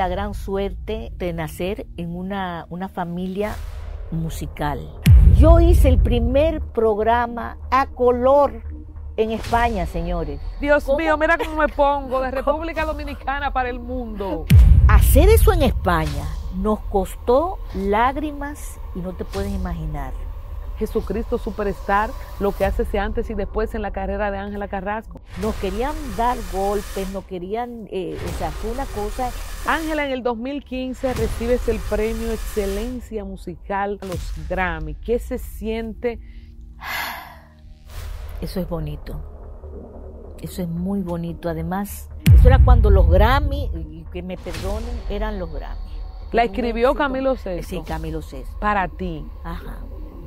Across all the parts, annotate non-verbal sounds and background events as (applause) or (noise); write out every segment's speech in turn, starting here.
la gran suerte de nacer en una, una familia musical. Yo hice el primer programa a color en España, señores. Dios mío, mira cómo me pongo de (laughs) República Dominicana para el mundo. Hacer eso en España nos costó lágrimas y no te puedes imaginar. Jesucristo Superstar, lo que hace antes y después en la carrera de Ángela Carrasco. Nos querían dar golpes, nos querían, eh, o sea, fue una cosa. Ángela en el 2015 recibes el premio Excelencia Musical a los Grammy. ¿Qué se siente? Eso es bonito. Eso es muy bonito. Además, eso era cuando los Grammy, que me perdonen, eran los Grammy. La escribió Camilo César. Sí, Camilo César. Para ti. Ajá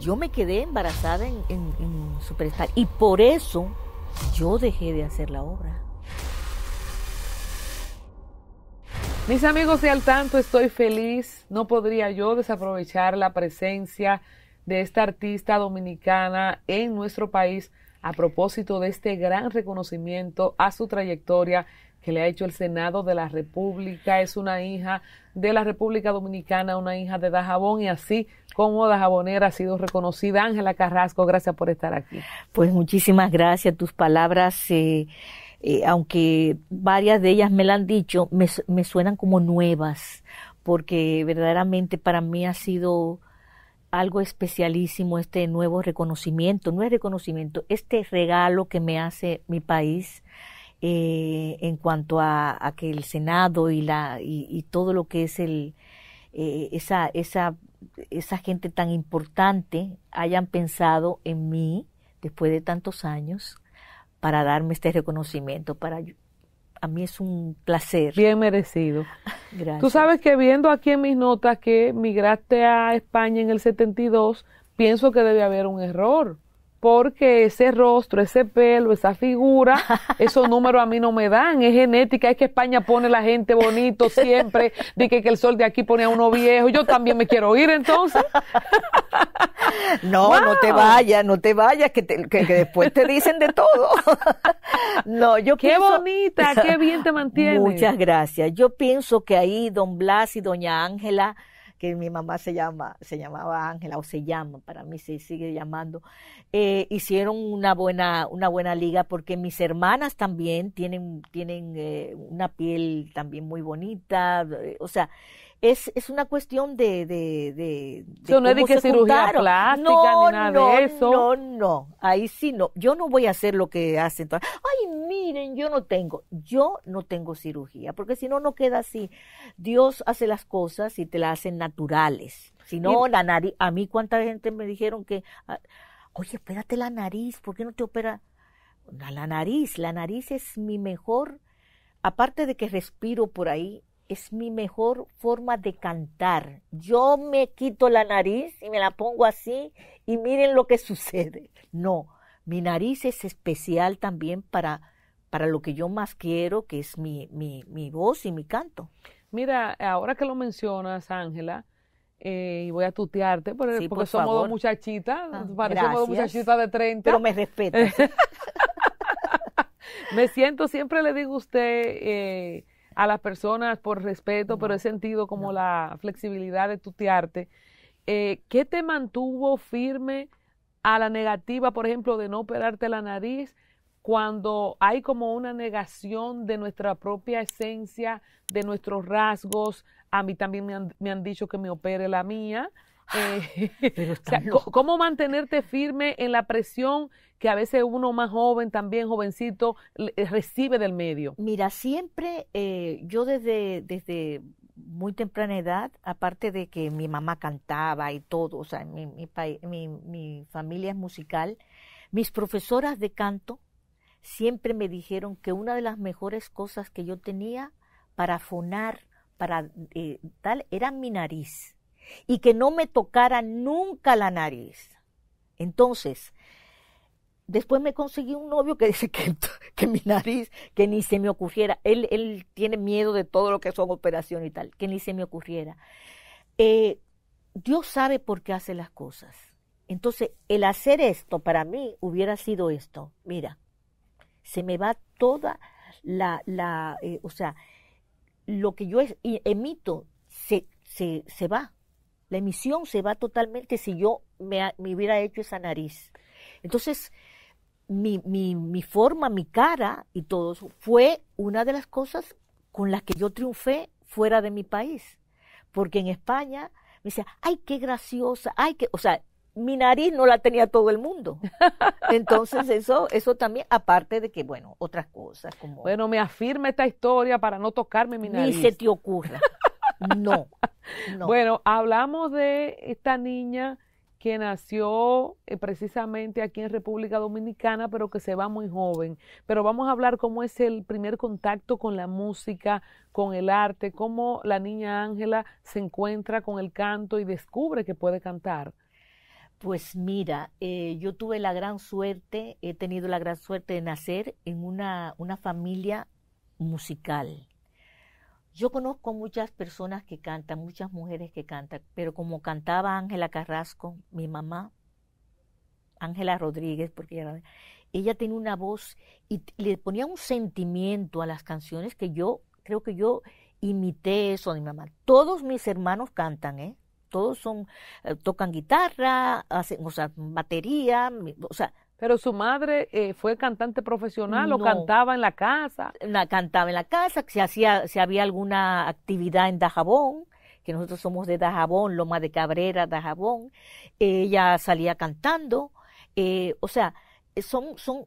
yo me quedé embarazada en, Superstar y por eso yo dejé de hacer la obra. Mis amigos de Al Tanto, estoy feliz. No podría yo desaprovechar la presencia de esta artista dominicana en nuestro país a propósito de este gran reconocimiento a su trayectoria que le ha hecho el Senado de la República, es una hija de la República Dominicana, una hija de Dajabón y así como Dajabonera ha sido reconocida. Ángela Carrasco, gracias por estar aquí. Pues muchísimas gracias, tus palabras. Eh, eh, aunque varias de ellas me las han dicho, me, me suenan como nuevas, porque verdaderamente para mí ha sido algo especialísimo este nuevo reconocimiento, no es reconocimiento, este regalo que me hace mi país eh, en cuanto a, que el Senado y, la, y, todo lo que es el, eh, esa, esa, esa gente tan importante hayan pensado en mí después de tantos años para darme este reconocimiento, para a mí es un placer. Bien merecido. (laughs) Gracias. Tú sabes que viendo aquí en mis notas que migraste a España en el 72, pienso que debe haber un error porque ese rostro, ese pelo, esa figura, (laughs) esos números a mí no me dan, es genética, es que España pone la gente bonito siempre, de que, el sol de aquí pone a uno viejo, yo también me quiero ir entonces. No, no te vayas, no te vayas, que, después te dicen de todo. (laughs) No, yo qué bonita, qué bien te (laughs) mantiene Muchas gracias. Yo pienso que ahí don Blas y doña Ángela que mi mamá se llama, se llamaba Ángela o se llama, para mí se sigue llamando, eh, hicieron una buena, una buena liga porque mis hermanas también tienen, tienen eh, una piel también muy bonita, eh, o sea, es, una cuestión de... de, de, de no es de cirugía plástica ni nada de eso. No, no, ahí sí no. Yo no voy a hacer lo que hacen. Todas. Ay, miren, yo no tengo, yo no tengo cirugía, porque si no, no queda así. Dios hace las cosas y te las hace naturales. Si no, la nariz, a mí cuánta gente me dijeron que, ah, oye, espérate la nariz, ¿por qué no te opera? La, la nariz, la nariz es mi mejor, aparte de que respiro por ahí, es mi mejor forma de cantar. Yo me quito la nariz y me la pongo así y miren lo que (laughs) sucede. No, mi nariz es especial también para, para lo que yo más quiero, que es mi, mi, mi voz y mi canto. Mira, ahora que lo mencionas, Ángela, eh, y voy a tutearte porque somos dos muchachitas, somos ah, parecemos muchachitas de 30. Pero me respeto. (laughs) me siento, siempre le digo a usted... Eh, a las personas por respeto, pero he sentido como la flexibilidad de tutearte. Eh, ¿Qué te mantuvo firme a la negativa, por ejemplo, de no operarte la nariz? cuando hay como una negación de nuestra propia esencia, de nuestros rasgos. A mí también me han, me han dicho que me opere la mía. Eh, (laughs) ¿Cómo mantenerte firme en la presión que a veces uno más joven, también jovencito, eh, recibe del medio? Mira, siempre eh, yo desde, desde muy temprana edad, aparte de que mi mamá cantaba y todo, o sea, mi, mi, mi, familia es musical, mis profesoras de canto siempre me dijeron que una de las mejores cosas que yo tenía para fonar, para tal, era mi nariz y que no me tocara nunca la nariz. Entonces, después me conseguí un novio que (laughs) dice que, que mi nariz, que ni se me ocurriera, él, él, tiene miedo de todo lo que son operaciones y tal, que ni se me ocurriera. Eh, Dios sabe por qué hace las cosas. Entonces, el hacer esto para mí hubiera sido esto. Mira, se me va toda la, la eh, o sea, lo que yo emito se, se, se va, la emisión se va totalmente si yo me, hubiera hecho esa nariz. Entonces, mi, forma, mi cara y todo eso fue una de las cosas con las que yo triunfé fuera de mi país. Porque en España me decía, ay, qué graciosa, ay, que, o sea, mi nariz no la tenía todo el mundo. (laughs) Entonces eso, eso también, aparte de que, bueno, otras cosas como... Bueno, me afirma esta historia para no tocarme mi nariz. Ni se te ocurra. (laughs) (laughs) No, Bueno, hablamos de esta niña que nació eh, precisamente aquí en República Dominicana, pero que se va muy joven. Pero vamos a hablar cómo es el primer contacto con la música, con el arte, cómo la niña Ángela se encuentra con el canto y descubre que puede cantar. Pues mira, eh, yo tuve la gran suerte, he tenido la gran suerte de nacer en una, una familia musical. Yo conozco muchas personas que cantan, muchas mujeres que cantan, pero como cantaba Ángela Carrasco, mi mamá, Ángela Rodríguez, porque ella, ella tenía una voz y le ponía un sentimiento a las canciones que yo creo que yo imité eso de mi mamá. Todos mis hermanos cantan, ¿eh? Todos son, eh, tocan guitarra, hacen, o sea, batería, o sea, pero su madre eh, fue cantante profesional o cantaba en la casa. La, cantaba en la casa, si hacía, si había alguna actividad en Dajabón, que nosotros somos de Dajabón, Loma de Cabrera, Dajabón, ella salía cantando, eh, o sea, son, son,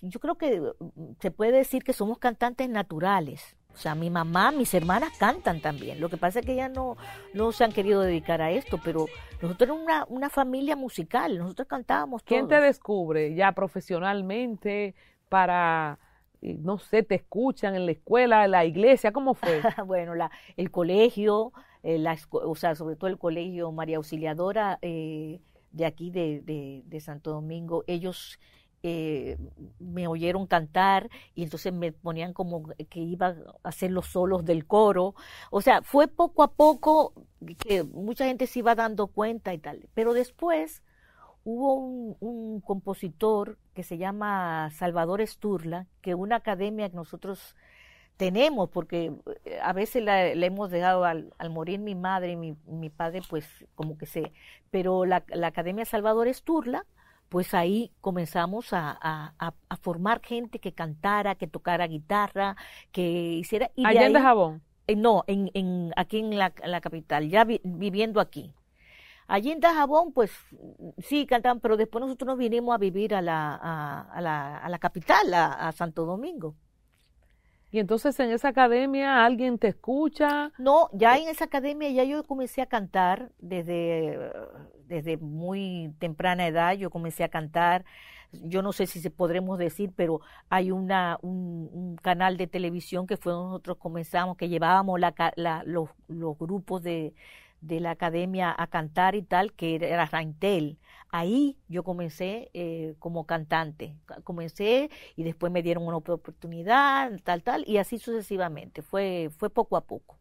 yo creo que mm, se puede decir que somos cantantes naturales. O sea, mi mamá, mis hermanas cantan también. Lo que pasa es que ya no, no se han querido dedicar a esto, pero nosotros éramos una, familia musical, nosotros cantábamos todos. ¿Quién te descubre ya profesionalmente para, eh, no sé, te escuchan en la escuela, en la iglesia? ¿Cómo fue? (laughs) bueno, la, el colegio, eh, la, o sea, sobre todo el colegio María Auxiliadora eh, de aquí de, de Santo Domingo, ellos eh, me oyeron cantar y entonces me ponían como que iba a hacer los solos del coro. O sea, fue poco a poco que mucha gente se iba dando cuenta y tal. Pero después hubo un, compositor que se llama Salvador Esturla, que una academia que nosotros tenemos, porque eh, a veces la, hemos dejado al, morir mi madre y mi, padre, pues como que sé, pero la, la Academia Salvador Esturla pues ahí comenzamos a, formar gente que cantara, que tocara guitarra, que hiciera... Y ¿Allá en Jabón? Eh, no, en, aquí en la, capital, ya viviendo aquí. Allí en Dajabón, pues sí, cantaban, pero después nosotros nos vinimos a vivir a la, a, la, a la capital, a Santo Domingo. Y entonces en esa academia alguien te escucha. No, ya en esa academia ya yo comencé a cantar desde, desde muy temprana edad, yo comencé a cantar. Yo no sé si se podremos decir, pero hay una, un, canal de televisión que fue donde nosotros comenzamos, que llevábamos la, la, los, los grupos de, de la academia a cantar y tal, que era reintel Ahí yo comencé eh, como cantante. Comencé y después me dieron una oportunidad, tal, tal, y así sucesivamente. Fue, fue poco a poco.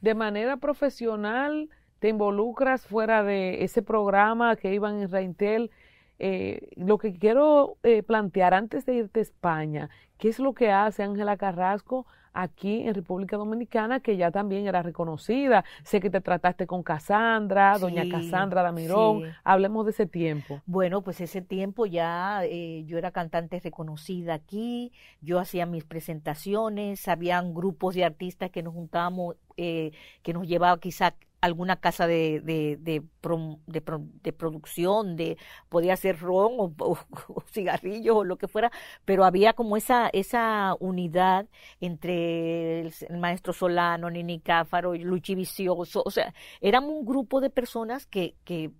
De manera profesional, te involucras fuera de ese programa que iban en reintel eh, lo que quiero eh, plantear antes de irte a España, ¿qué es lo que hace Ángela Carrasco aquí en República Dominicana, que ya también era reconocida. Sé que te trataste con Casandra, doña Casandra Damirón. Hablemos de ese tiempo. Bueno, pues ese tiempo ya eh, yo era cantante reconocida aquí, yo hacía mis presentaciones, habían grupos de artistas que nos juntábamos, eh, que nos llevaba quizá alguna casa de, de, producción, de podía ser ron o, (laughs) cigarrillo o, cigarrillos o lo que fuera, pero había como esa, esa unidad entre el, maestro Solano, Nini Cáfaro, Luchi Vicioso, o sea, éramos un grupo de personas que, que,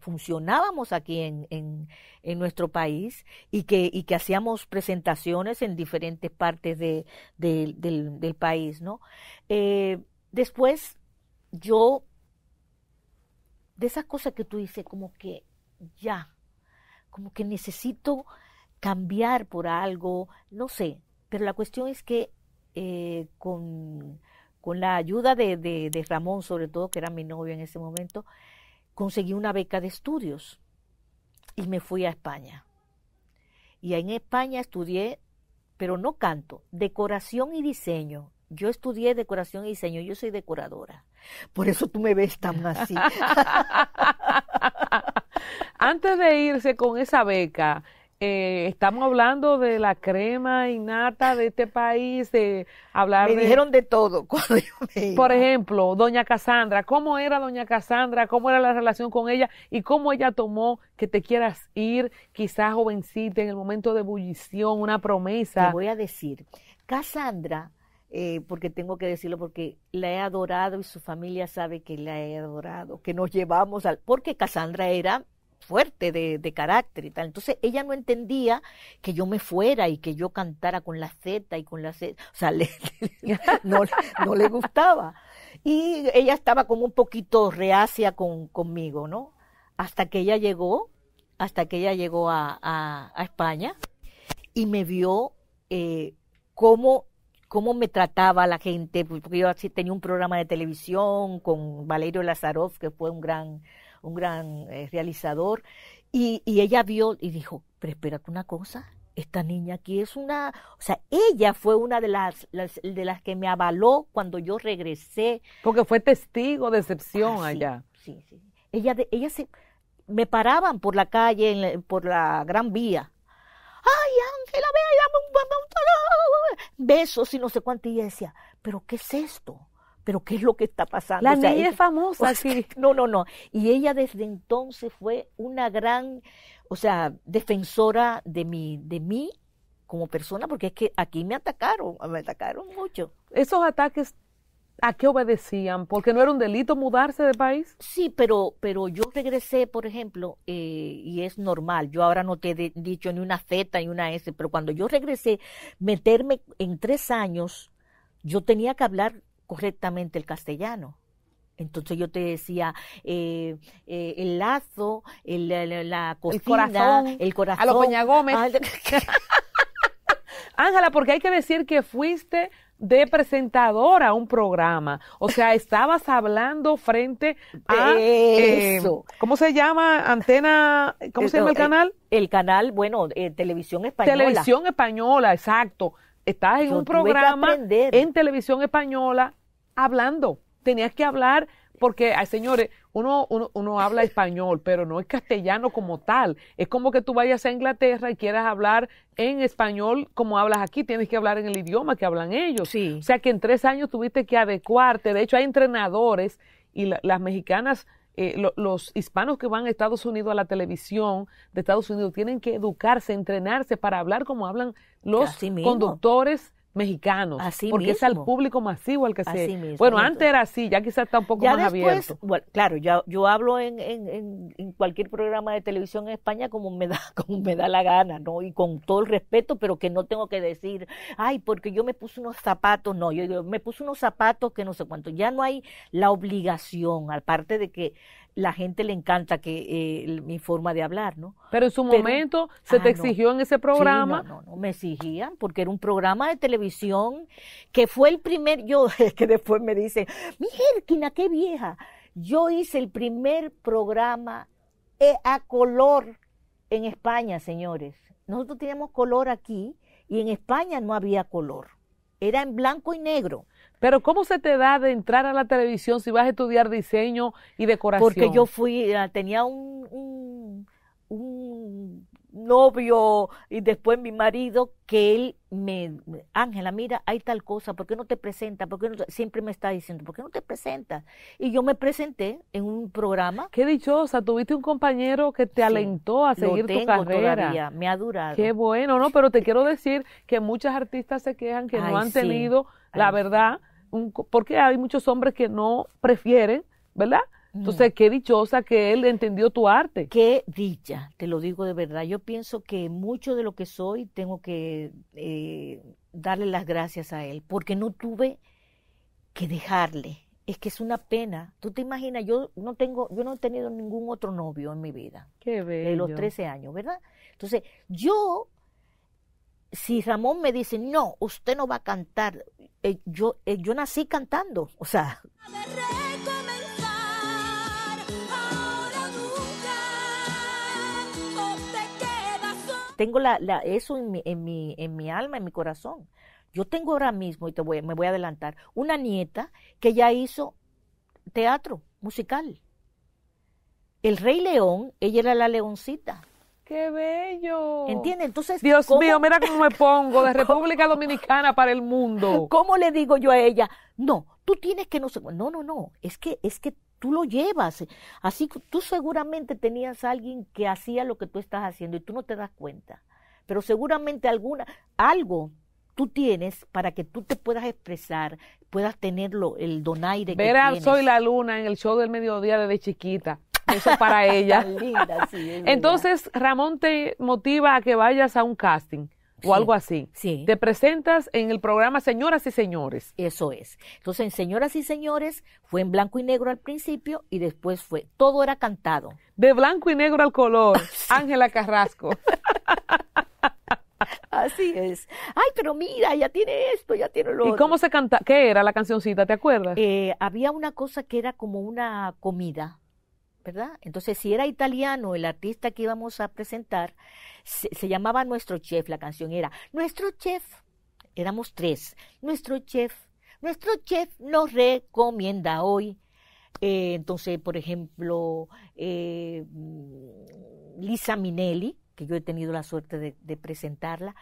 funcionábamos aquí en, en, nuestro país y que, y que hacíamos presentaciones en diferentes partes del, del, país, ¿no? Eh, después yo, de esas cosas que tú dices, como que ya, como que necesito cambiar por algo, no sé, pero la cuestión es que eh, con, con, la ayuda de, de, de, Ramón, sobre todo, que era mi novio en ese momento, conseguí una beca de estudios y me fui a España. Y en España estudié, pero no canto, decoración y diseño yo estudié decoración y diseño, yo soy decoradora. Por eso tú me ves tan así. (laughs) Antes de irse con esa beca, eh, estamos hablando de la crema innata de este país, hablar. Me dijeron de todo (laughs) cuando yo Por ejemplo, doña Casandra, ¿cómo era doña Casandra? ¿Cómo era la relación con ella? ¿Y cómo ella tomó que te quieras ir, quizás jovencita, en el momento de ebullición, una promesa? Te voy a decir, Casandra eh, porque tengo que decirlo, porque la he adorado y su familia sabe que la he adorado, que nos llevamos al... porque Cassandra era fuerte de, carácter y tal. Entonces ella no entendía que yo me fuera y que yo cantara con la Z y con la Z. O sea, (laughs) no, le gustaba. Y ella estaba como un poquito reacia con, conmigo, ¿no? Hasta que ella llegó, hasta que ella llegó a, España y me vio eh, como cómo me trataba la gente, pues, porque yo tenía un programa de televisión con Valerio Lazaroff, que fue un gran, un gran eh, realizador, y, ella vio y dijo, pero espérate una cosa, esta niña aquí es una, o sea, ella fue una de las, de las que me avaló cuando yo regresé. Porque fue testigo de excepción ah, allá. Sí, sí. Ella, ella se, me paraban por la calle, por la Gran Vía, ay Ángela, vea! dame un besos y no sé cuánto. Y ella decía, pero ¿qué es esto? pero ¿qué es lo que está pasando? La niña es famosa, (laughs) No, no, no. Y ella desde entonces fue una gran, o sea, defensora de mí, de mí como persona, porque es que aquí me atacaron, me atacaron mucho. Esos ataques ¿A qué obedecían? Porque no era un delito mudarse de país. Sí, pero, pero yo regresé, por ejemplo, eh, y es normal, yo ahora no te he dicho ni una Z ni una S, pero cuando yo regresé, meterme en tres años, yo tenía que hablar correctamente el castellano. Entonces yo te decía, eh, eh, el lazo, el, la, el corazón, el corazón. A los Gómez. (laughs) (laughs) Ángela, porque hay que decir que fuiste de presentadora a un programa. O sea, estabas hablando frente a eso. Eh, ¿Cómo se llama? Antena, ¿cómo se llama el eh, eh, canal? El, canal, bueno, Televisión Española. Televisión Española, exacto. Estabas en un programa en Televisión Española hablando. Tenías que hablar porque, ay, señores, uno, uno, habla español, pero no es castellano como tal. Es como que tú vayas a Inglaterra y quieras hablar en español como hablas aquí. Tienes que hablar en el idioma que hablan ellos. Sí. O sea que en tres años tuviste que adecuarte. De hecho, hay entrenadores y las mexicanas eh, los hispanos que van a Estados Unidos a la televisión de Estados Unidos tienen que educarse, entrenarse para hablar como hablan los conductores mexicanos, así porque es al público masivo al que se... bueno, antes era así, ya quizás está un poco más abierto. claro, ya, yo hablo en, cualquier programa de televisión en España como me, da, (laughs) como me da la gana, ¿no? Y con todo el respeto, pero que no tengo que decir, ay, porque yo me puse unos zapatos, no, yo, yo me puse unos zapatos que no sé cuánto, ya no hay la obligación, aparte de que la gente le encanta que eh, mi forma de hablar, ¿no? Pero en su momento se ah, te exigió en ese programa. no, no, no, me exigían porque era un programa de televisión que fue el primer, yo (laughs) que después me dicen, Mierkina, qué vieja. Yo hice el primer programa e, a color en España, señores. Nosotros teníamos color aquí y en España no había color. Era en blanco y negro. Pero ¿cómo se te da de entrar a la televisión si vas a estudiar diseño y decoración? Porque yo fui, eh, tenía un, novio y después mi marido que él me, Ángela, mira, hay tal cosa, ¿por qué no te presentas? siempre me está diciendo, ¿por qué no te presentas? Y yo me presenté en un programa. Qué dichosa, tuviste un compañero que te alentó a seguir lo tengo tu Todavía, me ha durado. Qué bueno, no, pero te quiero decir que muchas artistas se quejan que no han tenido la verdad, porque hay muchos hombres que no prefieren, ¿verdad? Entonces, qué dichosa que él entendió tu arte. Qué dicha, te lo digo de verdad. Yo pienso que mucho de lo que soy tengo que eh, darle las gracias a él, porque no tuve que dejarle. Es que es una pena. Tú te imaginas, yo no tengo, yo no he tenido ningún otro novio en mi vida. Qué bello. De los 13 años, ¿verdad? Entonces, yo, si Ramón me dice, no, usted no va a cantar, eh, yo, eh, yo nací cantando, o sea... tengo la, la, eso en mi, en, mi, en mi alma, en mi corazón. Yo tengo ahora mismo, y te voy, me voy a adelantar, una nieta que ya hizo teatro musical. El Rey León, ella era la leoncita. ¡Qué bello! ¿Entiende? Entonces. Dios mío, mira cómo me pongo de (laughs) República Dominicana para el mundo. (laughs) ¿Cómo le digo yo a ella? No, tú tienes que no sé. No, no, no. Es que, es que tú lo llevas. Así que tú seguramente tenías a alguien que hacía lo que tú estás haciendo y tú no te das cuenta. Pero seguramente alguna, algo tú tienes para que tú te puedas expresar, puedas tener el donaire Ver que tienes. Soy la Luna en el show del mediodía desde chiquita eso para (laughs) ella. Entonces, Ramón te motiva a que vayas a un casting o algo así. Sí. Te presentas en el programa Señoras y Señores. Eso es. Entonces, en Señoras y Señores fue en blanco y negro al principio y después fue, todo era cantado. De blanco y negro al color, (laughs) Ángela Carrasco. (laughs) Así es. Ay, pero mira, ya tiene esto, ya tiene lo ¿Y cómo se canta? ¿Qué era la cancioncita? ¿Te acuerdas? Eh, había una cosa que era como una comida entonces, si era italiano el artista que íbamos a presentar, se, llamaba Nuestro Chef, la canción era Nuestro Chef, éramos tres, Nuestro Chef, Nuestro Chef nos recomienda hoy. Eh, entonces, por ejemplo, eh, mm, Lisa Minelli, que yo he tenido la suerte de presentarla,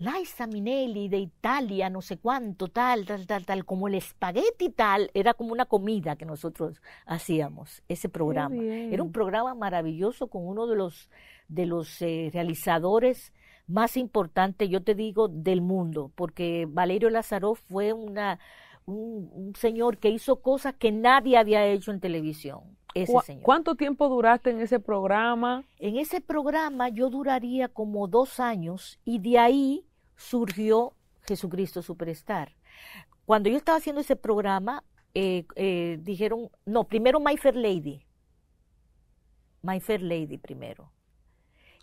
Liza Minelli de Italia, no sé cuánto, tal, tal, tal, tal, como el espagueti tal, era como una comida que nosotros hacíamos, ese programa. Era un programa maravilloso con uno de los, de los eh, realizadores más importantes, yo te digo, del mundo, porque Valerio Lázaro fue una, un, un señor que hizo cosas que nadie había hecho en televisión. Ese señor. ¿Cuánto tiempo duraste en ese programa? En ese programa yo duraría como dos años y de ahí surgió Jesucristo Superstar. Cuando yo estaba haciendo ese programa, eh, eh, dijeron, no, primero My Fair Lady. My Fair Lady primero.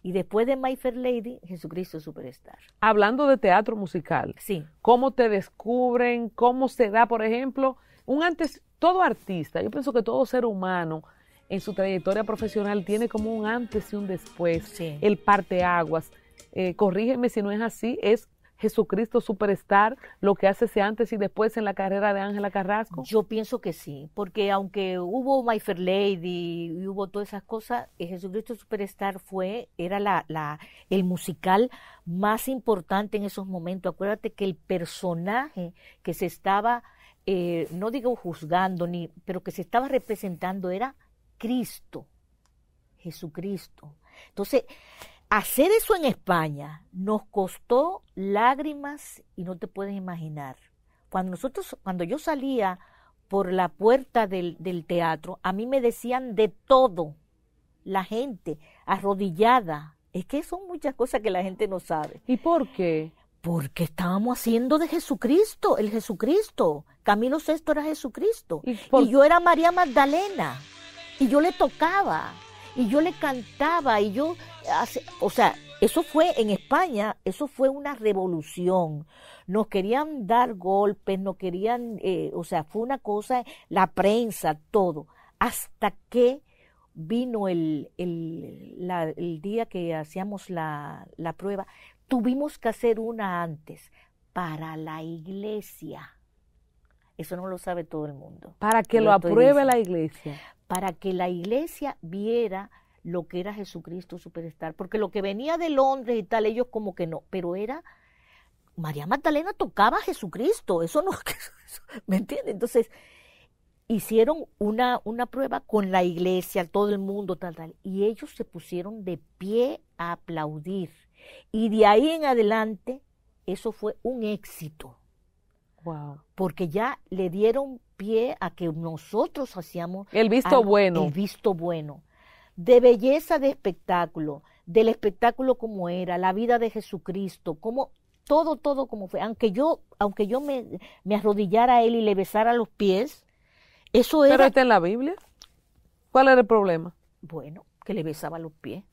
Y después de My Fair Lady, Jesucristo Superstar. Hablando de teatro musical, sí. ¿cómo te descubren? ¿Cómo se da, por ejemplo, un antes, todo artista, yo pienso que todo ser humano en su trayectoria profesional tiene como un antes y un después, el parteaguas. Eh, corrígeme si no es así, es Jesucristo Superstar lo que hace antes y después en la carrera de Ángela Carrasco? Yo pienso que sí, porque aunque hubo My Fair Lady y hubo todas esas cosas, eh, Jesucristo Superstar fue, era la, el musical más importante en esos momentos. Acuérdate que el personaje que se estaba, eh, no digo juzgando, ni, pero que se estaba representando era Cristo, Jesucristo. Entonces, Hacer eso en España nos costó lágrimas y no te puedes imaginar. Cuando nosotros, cuando yo salía por la puerta del, teatro, a mí me decían de todo, la gente arrodillada. Es que son muchas cosas que la gente no sabe. ¿Y por qué? Porque estábamos haciendo de Jesucristo, el Jesucristo. Camilo VI era Jesucristo. y yo era María Magdalena. Y yo le tocaba y yo le cantaba y yo, o sea, eso fue en España, eso fue una revolución. Nos querían dar golpes, no querían, eh, o sea, fue una cosa, la prensa, todo, hasta que vino el, el, día que hacíamos la, la prueba, tuvimos que hacer una antes para la iglesia eso no lo sabe todo el mundo. Para que lo, apruebe la iglesia. Para que la iglesia viera lo que era Jesucristo Superestar. Porque lo que venía de Londres y tal, ellos como que no. Pero era. María Magdalena tocaba a Jesucristo. Eso no. (laughs) ¿Me entiendes? Entonces. Hicieron una, una prueba con la iglesia, todo el mundo, tal, tal. Y ellos se pusieron de pie a aplaudir. Y de ahí en adelante, eso fue un éxito. Porque ya le dieron pie a que nosotros hacíamos el visto bueno. El visto bueno. De belleza de espectáculo, del espectáculo como era, la vida de Jesucristo, como todo, todo como fue. Aunque yo, aunque yo me, arrodillara a él y le besara los pies, eso era. Pero está en la Biblia. ¿Cuál era el problema? Bueno, que le besaba los pies.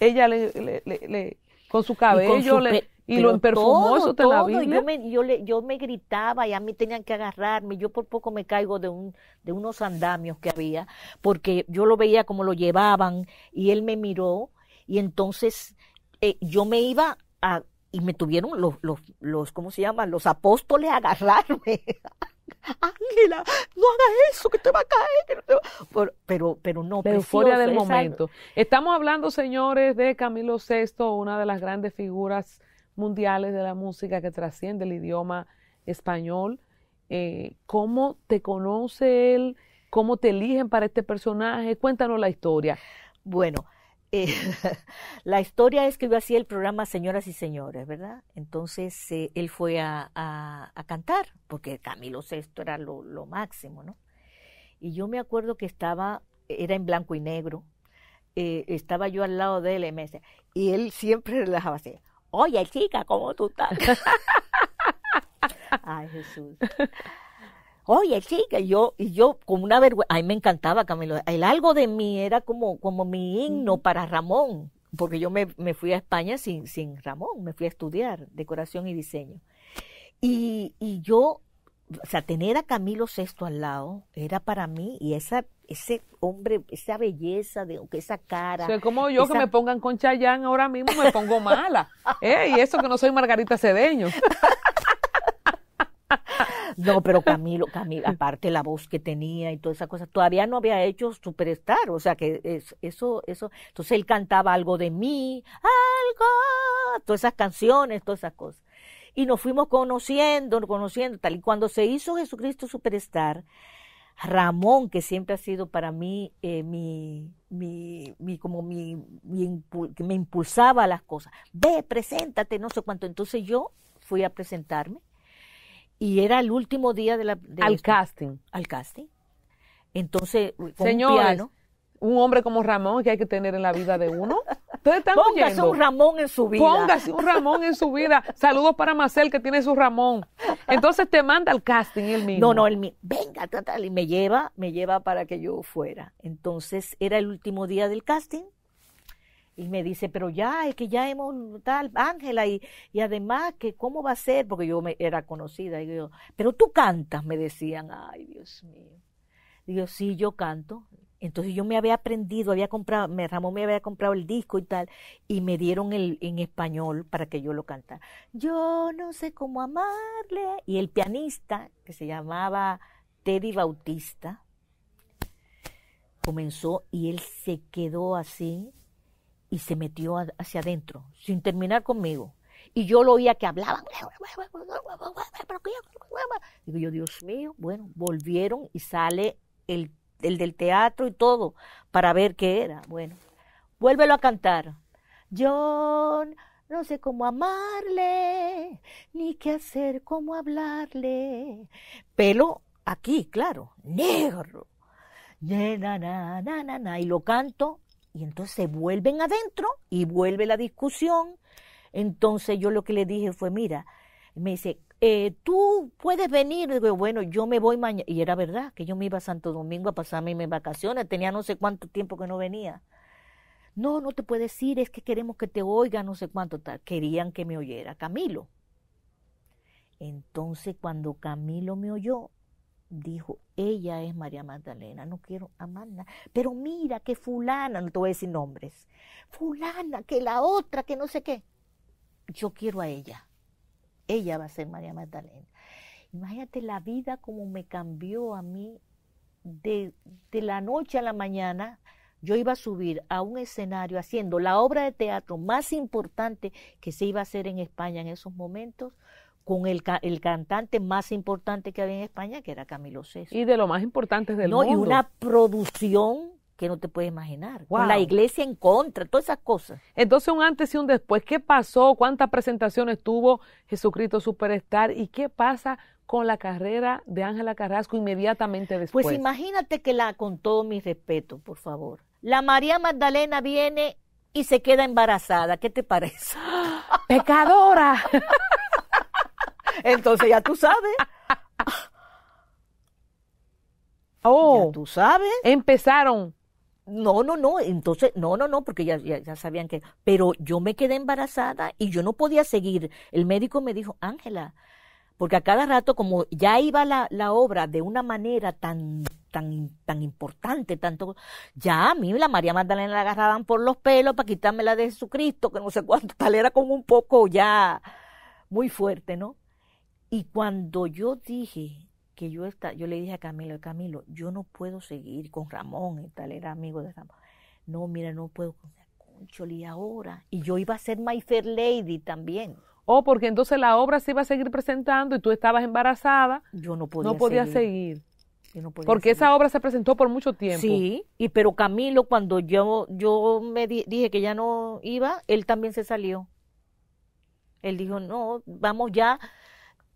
Ella le, con su cabello, le, y Pero lo eso te la Biblia. Yo me, yo, le, yo me gritaba y a mí tenían que agarrarme. Yo por poco me caigo de, un, de unos andamios que había, porque yo lo veía como lo llevaban y él me miró y entonces eh, yo me iba a, y me tuvieron los, los, los, ¿cómo se llaman? Los apóstoles a agarrarme. (laughs) Ángela, no hagas eso, que te va a caer. Pero, pero, pero no. pero del momento. Estamos hablando, señores, de Camilo VI, una de las grandes figuras mundiales de la música que trasciende el idioma español. Eh, ¿Cómo te conoce él? ¿Cómo te eligen para este personaje? Cuéntanos la historia. Bueno, eh, (laughs) la historia es que yo hacía el programa Señoras y Señores, ¿verdad? Entonces eh, él fue a, cantar, porque Camilo VI era lo, máximo, ¿no? Y yo me acuerdo que estaba, era en blanco y negro, estaba yo al lado de él y y él siempre (laughs) relajaba así, oye chica, ¿cómo tú estás? (laughs) Ay, Jesús. Oye, chica, yo, y yo como una vergüenza, a mí me encantaba Camilo, el algo de mí era como, como mi himno para Ramón, porque yo me, fui a España sin, sin Ramón, me fui a estudiar decoración y diseño. Y, y yo, o sea, tener a Camilo VI al lado era para mí, y esa ese hombre, esa belleza, de, esa cara. O como yo que me pongan con Chayán ahora mismo me pongo mala. (laughs) Eh, y eso que no soy Margarita Cedeño. (laughs) No, pero Camilo, Camilo, aparte la voz que tenía y todas esas cosas, todavía no había hecho superstar, o sea que eso, eso, entonces él cantaba algo de mí, algo, todas esas canciones, todas esas cosas. Y nos fuimos conociendo, conociendo, tal y cuando se hizo Jesucristo Superstar, Ramón, que siempre ha sido para mí eh, mi, mi, como mi, que me impulsaba las cosas. Ve, preséntate, no sé cuánto. Entonces yo fui a presentarme y era el último día de la... al casting. Al casting. Entonces, con un Un hombre como Ramón que hay que tener en la vida de uno. (laughs) Póngase un Ramón en su vida. Póngase un Ramón en su vida. (laughs) Saludos para Marcel que tiene su Ramón. Entonces te manda al casting el mismo. No, no, él mismo. Venga, tal, y me lleva, me lleva para que yo fuera. Entonces era el último día del casting y me dice, pero ya, es que ya hemos tal, Ángela, y, y, además, que ¿cómo va a ser? Porque yo me, era conocida, y digo pero tú cantas, me decían, ay, Dios mío. Digo, sí, yo canto. Entonces yo me había aprendido, había comprado, me, Ramón me había comprado el disco y tal, y me dieron el en español para que yo lo cantara. Yo no sé cómo amarle. Y el pianista, que se llamaba Teddy Bautista, comenzó y él se quedó así y se metió hacia adentro, sin terminar conmigo. Y yo lo oía que hablaban. Digo yo, Dios mío, bueno, volvieron y sale el el del teatro y todo, para ver qué era. Bueno, vuélvelo a cantar. Yo no sé cómo amarle, ni qué hacer, cómo hablarle. Pelo aquí, claro, negro. y lo canto, y entonces vuelven adentro y vuelve la discusión. Entonces yo lo que le dije fue, mira, me dice, eh, tú puedes venir. digo, bueno, yo me voy mañana. Y era verdad que yo me iba a Santo Domingo a pasarme mis vacaciones. Tenía no sé cuánto tiempo que no venía. No, no te puedes ir, es que queremos que te oiga, no sé cuánto Querían que me oyera Camilo. Entonces, cuando Camilo me oyó, dijo, ella es María Magdalena, no quiero amarla. Pero mira que fulana, no te voy a decir nombres, fulana, que la otra, que no sé qué. Yo quiero a ella ella va a ser María Magdalena. Imagínate la vida como me cambió a mí de, la noche a la mañana. Yo iba a subir a un escenario haciendo la obra de teatro más importante que se iba a hacer en España en esos momentos, con el, el cantante más importante que había en España, que era Camilo Sesto. Y de lo más importante del mundo. No, y una producción que no te puedes imaginar. Con la iglesia en contra, todas esas cosas. Entonces, un antes y un después. ¿Qué pasó? ¿Cuántas presentaciones tuvo Jesucristo Superestar? ¿Y qué pasa con la carrera de Ángela Carrasco inmediatamente pues después? Pues imagínate que la, con todo mi respeto, por favor. La María Magdalena viene y se queda embarazada. ¿Qué te parece? (gasps) ¡Pecadora! (laughs) Entonces ya tú sabes. Oh, ya tú sabes. Empezaron no, no, no, entonces, no, no, no, porque ya, ya, ya, sabían que, pero yo me quedé embarazada y yo no podía seguir. El médico me dijo, Ángela, porque a cada rato, como ya iba la, la obra de una manera tan, tan, tan importante, tanto, ya a mí la María Magdalena la agarraban por los pelos para la de Jesucristo, que no sé cuánto, (laughs) tal era como un poco ya muy fuerte, ¿no? Y cuando yo dije, que yo, está, yo le dije a Camilo, Camilo, yo no puedo seguir con Ramón y tal, era amigo de Ramón. No, mira, no puedo con Choli ahora. Y yo iba a ser My Fair Lady también. Oh, porque entonces la obra se iba a seguir presentando y tú estabas embarazada. Yo no podía, no podía seguir. porque esa obra se presentó por mucho tiempo. Sí, y pero Camilo, cuando yo, yo me dije que ya no iba, él también se salió. Él dijo, no, vamos ya,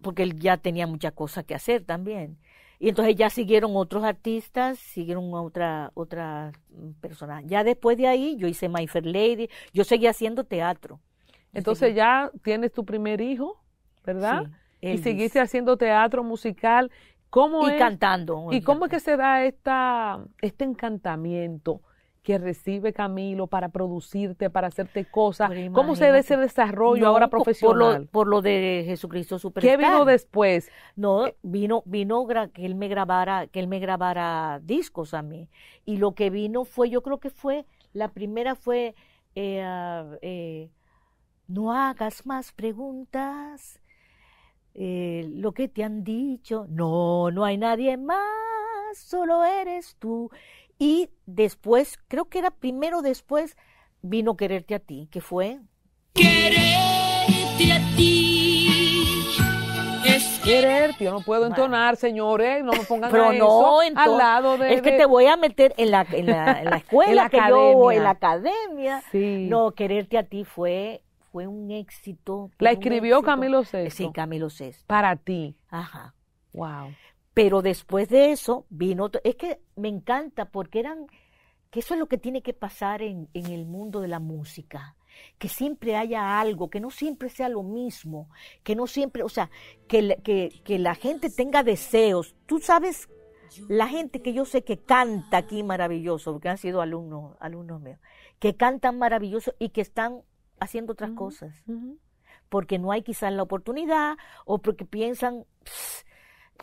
porque él ya tenía muchas cosas que hacer también. Y entonces ya siguieron otros artistas, siguieron otra, otra mm, persona. Ya después de ahí yo hice My Fair Lady, yo seguí haciendo teatro. Entonces ya tienes tu primer hijo, ¿verdad? y seguiste haciendo teatro musical. ¿Cómo y cantando. ¿Y cómo es que se da esta, este encantamiento que recibe Camilo para producirte, para hacerte cosas? ¿Cómo se ve ese desarrollo ahora profesional? Por lo, de Jesucristo Superstar. ¿Qué vino después? No, eh, vino, vino que él me grabara, que él me grabara discos a mí. Y lo que vino fue, yo creo que fue, la primera fue eh, ah, eh, no hagas más preguntas. lo que te han dicho, no, no hay nadie más, solo eres tú. Y después, creo que era primero después, vino Quererte a ti, que fue... Quererte a ti. Es quererte, yo no puedo entonar, señores, ¿eh? no me pongan eso al lado de... Es que te voy a meter en la, (laughs) escuela en la que academia. en la academia. No, Quererte a ti fue fue un éxito. La escribió Camilo Sesto. Sí, Camilo Sesto. Para ti. Ajá. Wow. Pero después de eso vino, es que me encanta porque eran, que eso es lo que tiene que pasar en, el mundo de la música, que siempre haya algo, que no siempre sea lo mismo, que no siempre, o sea, que, la gente tenga deseos. Tú sabes, la gente que yo sé que canta aquí maravilloso, porque han sido alumnos, alumnos míos, que cantan maravilloso y que están haciendo otras cosas, porque no hay quizás la oportunidad o porque piensan...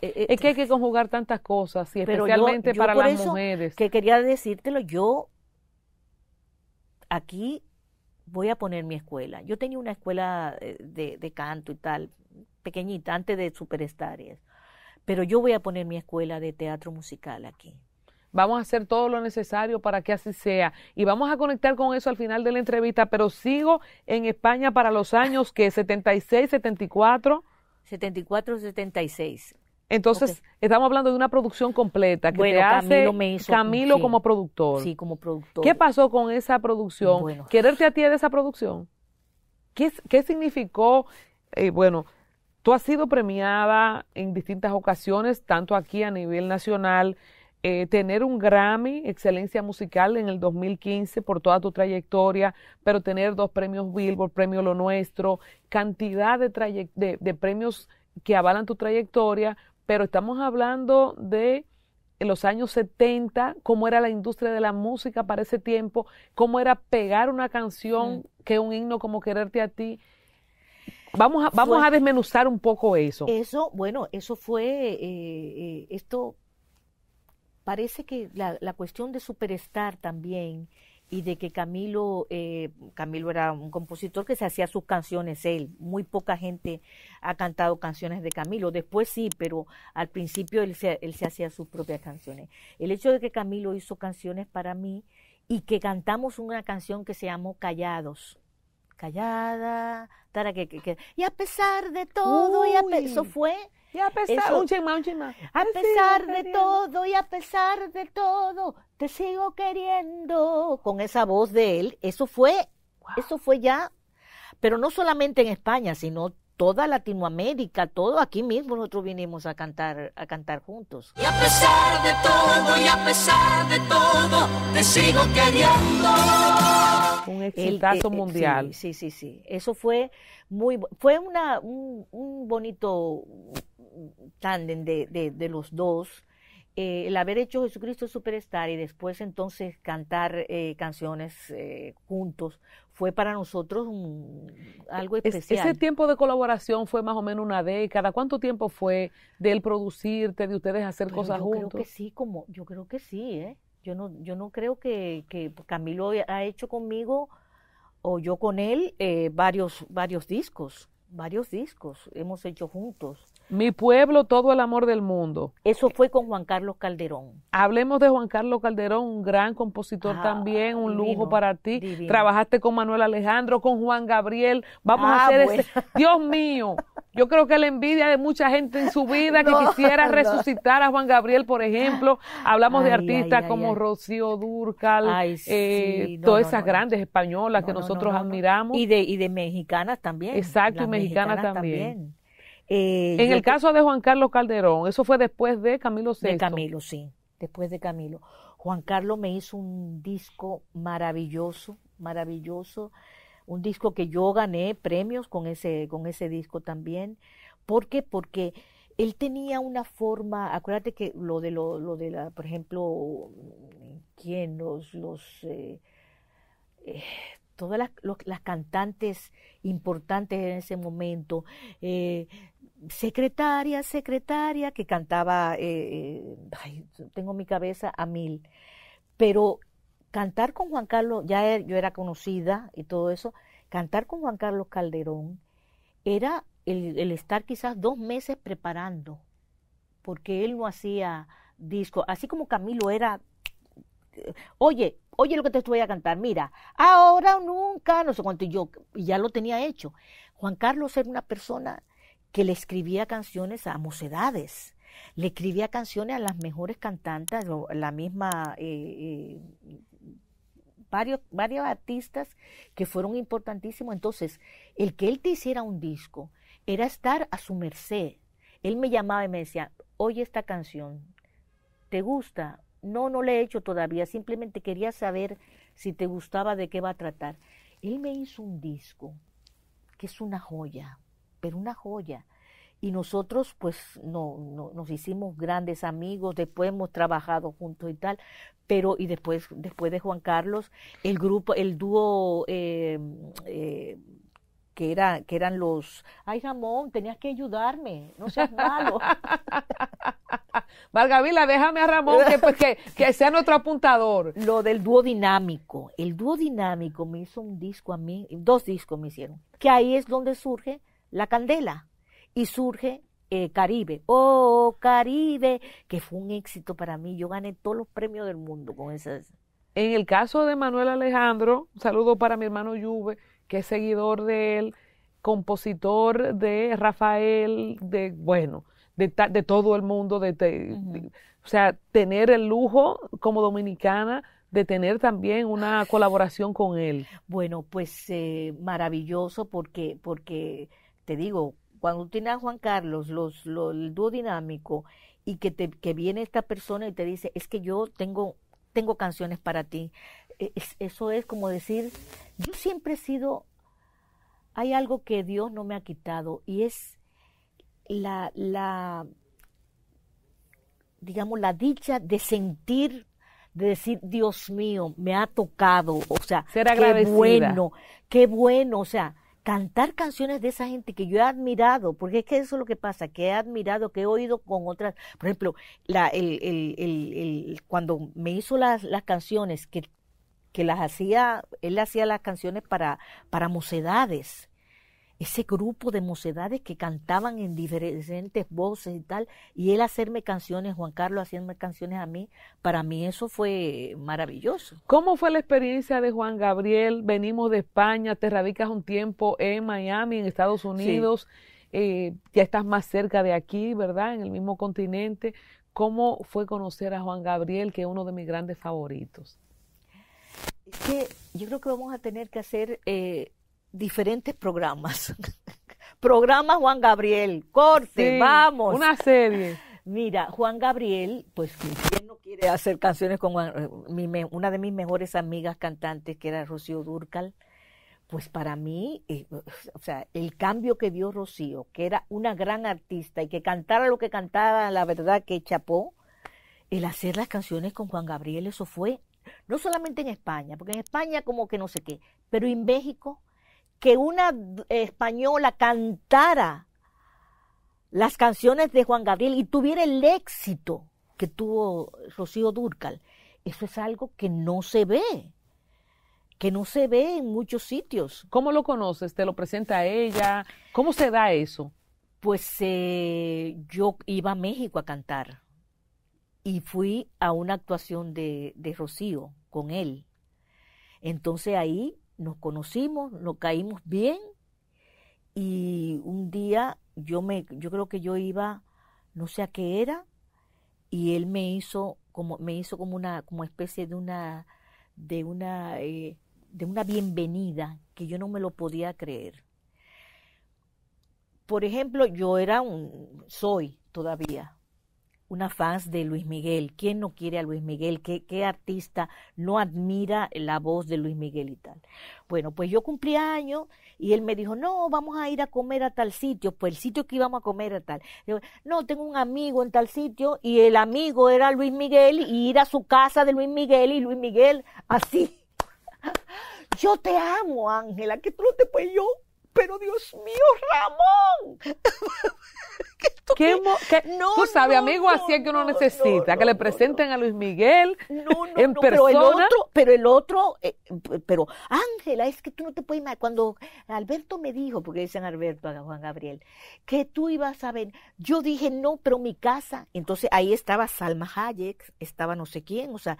Eh, eh, es que hay eh. que conjugar tantas cosas, y especialmente para las mujeres. Que quería decírtelo, yo aquí voy a poner mi escuela. Yo tenía una escuela de, canto y tal, pequeñita, antes de superestrellas Pero yo voy a poner mi escuela de teatro musical aquí. Vamos a hacer todo lo necesario para que así sea. Y vamos a conectar con eso al final de la entrevista, pero sigo en España para los años que 76, 74. 74, 76. Entonces, estamos hablando de una producción completa que te hace Camilo, como productor. Sí, como productor. ¿Qué pasó con esa producción? ¿Quererte a ti de esa producción? ¿Qué, significó? Eh, bueno, tú has sido premiada en distintas ocasiones, tanto aquí a nivel nacional, eh, tener un Grammy, excelencia musical en el 2015 por toda tu trayectoria, pero tener dos premios Billboard, premio Lo Nuestro, cantidad de premios que avalan tu trayectoria, pero estamos hablando de los años 70, cómo era la industria de la música para ese tiempo, cómo era pegar una canción mm. que un himno como Quererte a ti. Vamos a, vamos a desmenuzar un poco eso. Eso, bueno, eso fue, eh, eh, esto parece que la, la, cuestión de superestar también, y de que Camilo, eh, Camilo era un compositor que se hacía sus canciones él. Muy poca gente ha cantado canciones de Camilo. Después sí, pero al principio él se, hacía sus propias canciones. El hecho de que Camilo hizo canciones para mí y que cantamos una canción que se llamó Callados. Callada, tara, que, y a pesar de todo, y eso fue y a pesar, A pesar de todo y a pesar de todo, te sigo queriendo. Con esa voz de él, eso fue, eso fue ya, pero no solamente en España, sino toda Latinoamérica, todo aquí mismo nosotros vinimos a cantar, a cantar juntos. Y a pesar de todo, y a pesar de todo, te sigo queriendo. Un exitazo el, eh, eh, mundial. Sí, sí, sí, Eso fue muy, fue un bonito tándem de, de, los dos, eh, el haber hecho Jesucristo Superstar y después entonces cantar eh, canciones eh, juntos fue para nosotros algo especial. ese tiempo de colaboración fue más o menos una década. ¿Cuánto tiempo fue de él producirte, de ustedes hacer cosas juntos? Yo creo que sí, como yo creo que sí, ¿eh? Yo no, yo no creo que, que Camilo ha hecho conmigo o yo con él varios, varios discos, varios discos hemos hecho juntos. Mi pueblo, todo el amor del mundo. Eso fue con Juan Carlos Calderón. Hablemos de Juan Carlos Calderón, un gran compositor ah, también, un lujo para ti. Trabajaste con Manuel Alejandro, con Juan Gabriel. Vamos a ah, hacer ese. Dios mío, yo creo que la envidia de mucha gente en su vida que (laughs) quisiera resucitar a Juan Gabriel, por ejemplo. Hablamos de artistas como Rocío Durcal, eh, todas esas grandes españolas que nosotros admiramos. Y de, y de mexicanas también. Exacto, y mexicanas, también. Eh, en el caso de Juan Carlos Calderón, eso fue después de Camilo VI. De Camilo, sí, después de Camilo. Juan Carlos me hizo un disco maravilloso, maravilloso, un disco que yo gané premios con ese, con ese disco también. ¿Por qué? Porque él tenía una forma, acuérdate que lo de lo, de la, por ejemplo, quien los los eh, eh, todas las, las, cantantes importantes en ese momento, eh, secretaria, secretaria, que cantaba, eh, eh, tengo mi cabeza a mil, pero cantar con Juan Carlos, ya e, yo era conocida y todo eso, cantar con Juan Carlos Calderón era el, estar quizás dos meses preparando, porque él no hacía disco, así como Camilo era, oye, oye lo que te voy a cantar, mira, ahora o nunca, no sé cuánto, y yo y ya lo tenía hecho. Juan Carlos era una persona que le escribía canciones a mocedades, le escribía canciones a las mejores cantantes, la misma, eh, eh, varios, varios artistas que fueron importantísimos. Entonces, el que él te hiciera un disco era estar a su merced. Él me llamaba y me decía, oye esta canción, ¿te gusta? No, no la he hecho todavía, simplemente quería saber si te gustaba de qué va a tratar. Él me hizo un disco que es una joya, pero una joya. Y nosotros pues no, nos hicimos grandes amigos, después hemos trabajado juntos y tal, pero y después, después de Juan Carlos, el grupo, el dúo... Eh, eh, que, era, que eran los, ay Ramón, tenías que ayudarme, no seas malo. Margavila, (laughs) déjame a Ramón que, pues, sea nuestro apuntador. (laughs) Lo del dúo dinámico, el dúo dinámico me hizo un disco a mí, dos discos me hicieron, que ahí es donde surge la candela y surge eh, Caribe. Oh, Caribe, que fue un éxito para mí. Yo gané todos los premios del mundo con esas. En el caso de Manuel Alejandro, saludo para mi hermano Juve, que es seguidor de él, compositor de Rafael, de, bueno, de, de todo el mundo, de, o sea, tener el lujo como dominicana de tener también una colaboración con él. Bueno, pues eh, maravilloso porque, porque te digo, cuando tienes a Juan Carlos, los, el dúo dinámico, y que, te, viene esta persona y te dice, es que yo tengo, tengo canciones para ti. E, eso es como decir, yo siempre he sido, hay algo que Dios no me ha quitado y es la, la digamos, la dicha de sentir de decir, Dios mío, me ha tocado, o sea, qué bueno, qué bueno, o sea, cantar canciones de esa gente que yo he admirado, porque es que eso es lo que pasa, que he admirado, que he oído con otras, por ejemplo, la, el, el, el, cuando me hizo las, las canciones, que, que, las hacía, él hacía las canciones para, para mocedades, ese grupo de mocedades que cantaban en diferentes voces y tal, y él hacerme canciones, Juan Carlos haciendo canciones a mí, para mí eso fue maravilloso. ¿Cómo fue la experiencia de Juan Gabriel? Venimos de España, te radicas un tiempo en Miami, en Estados Unidos, eh, ya estás más cerca de aquí, ¿verdad? En el mismo continente. ¿Cómo fue conocer a Juan Gabriel, que es uno de mis grandes favoritos? es que yo creo que vamos a tener que hacer eh, diferentes programas. (laughs) Programa Juan Gabriel, corte, vamos. Una serie. (laughs) Mira, Juan Gabriel, pues quién no quiere hacer canciones con Juan, una de mis mejores amigas cantantes, que era Rocío Dúrcal, pues para mí, eh, o sea, el cambio que dio Rocío, que era una gran artista y que cantara lo que cantaba, la verdad que chapó, el hacer las canciones con Juan Gabriel, eso fue, no solamente en España, porque en España como que no sé qué, pero en México que una española cantara las canciones de Juan Gabriel y tuviera el éxito que tuvo Rocío Dúrcal eso es algo que no se ve, que no se ve en muchos sitios. ¿Cómo lo conoces? ¿Te lo presenta a ella? ¿Cómo se da eso? Pues eh, yo iba a México a cantar y fui a una actuación de, de Rocío con él. Entonces ahí nos conocimos, nos caímos bien y un día yo me, yo creo que yo iba, no sé a qué era, y él me hizo como, me hizo como una, como especie de una, de una, eh, de una bienvenida que yo no me lo podía creer. Por ejemplo, yo era un, soy todavía una fans de Luis Miguel. ¿Quién no quiere a Luis Miguel? ¿Qué, artista no admira la voz de Luis Miguel y tal? Bueno, pues yo cumplí años y él me dijo, no, vamos a ir a comer a tal sitio. Pues el sitio que íbamos a comer a tal. no, tengo un amigo en tal sitio y el amigo era Luis Miguel y ir a su casa de Luis Miguel y Luis Miguel así. (laughs) yo te amo, Ángela, que tú no te puedes yo pero Dios mío, Ramón. (laughs) ¿Qué, qué, no, tú sabes, amigo, así es que uno necesita, que le presenten a Luis Miguel en persona. Pero el otro, pero, el otro, eh, pero Ángela, es que tú no te puedes imaginar. Cuando Alberto me dijo, porque dicen Alberto a Juan Gabriel, que tú ibas a ver, yo dije, no, pero mi casa. Entonces ahí estaba Salma Hayek, estaba no sé quién, o sea,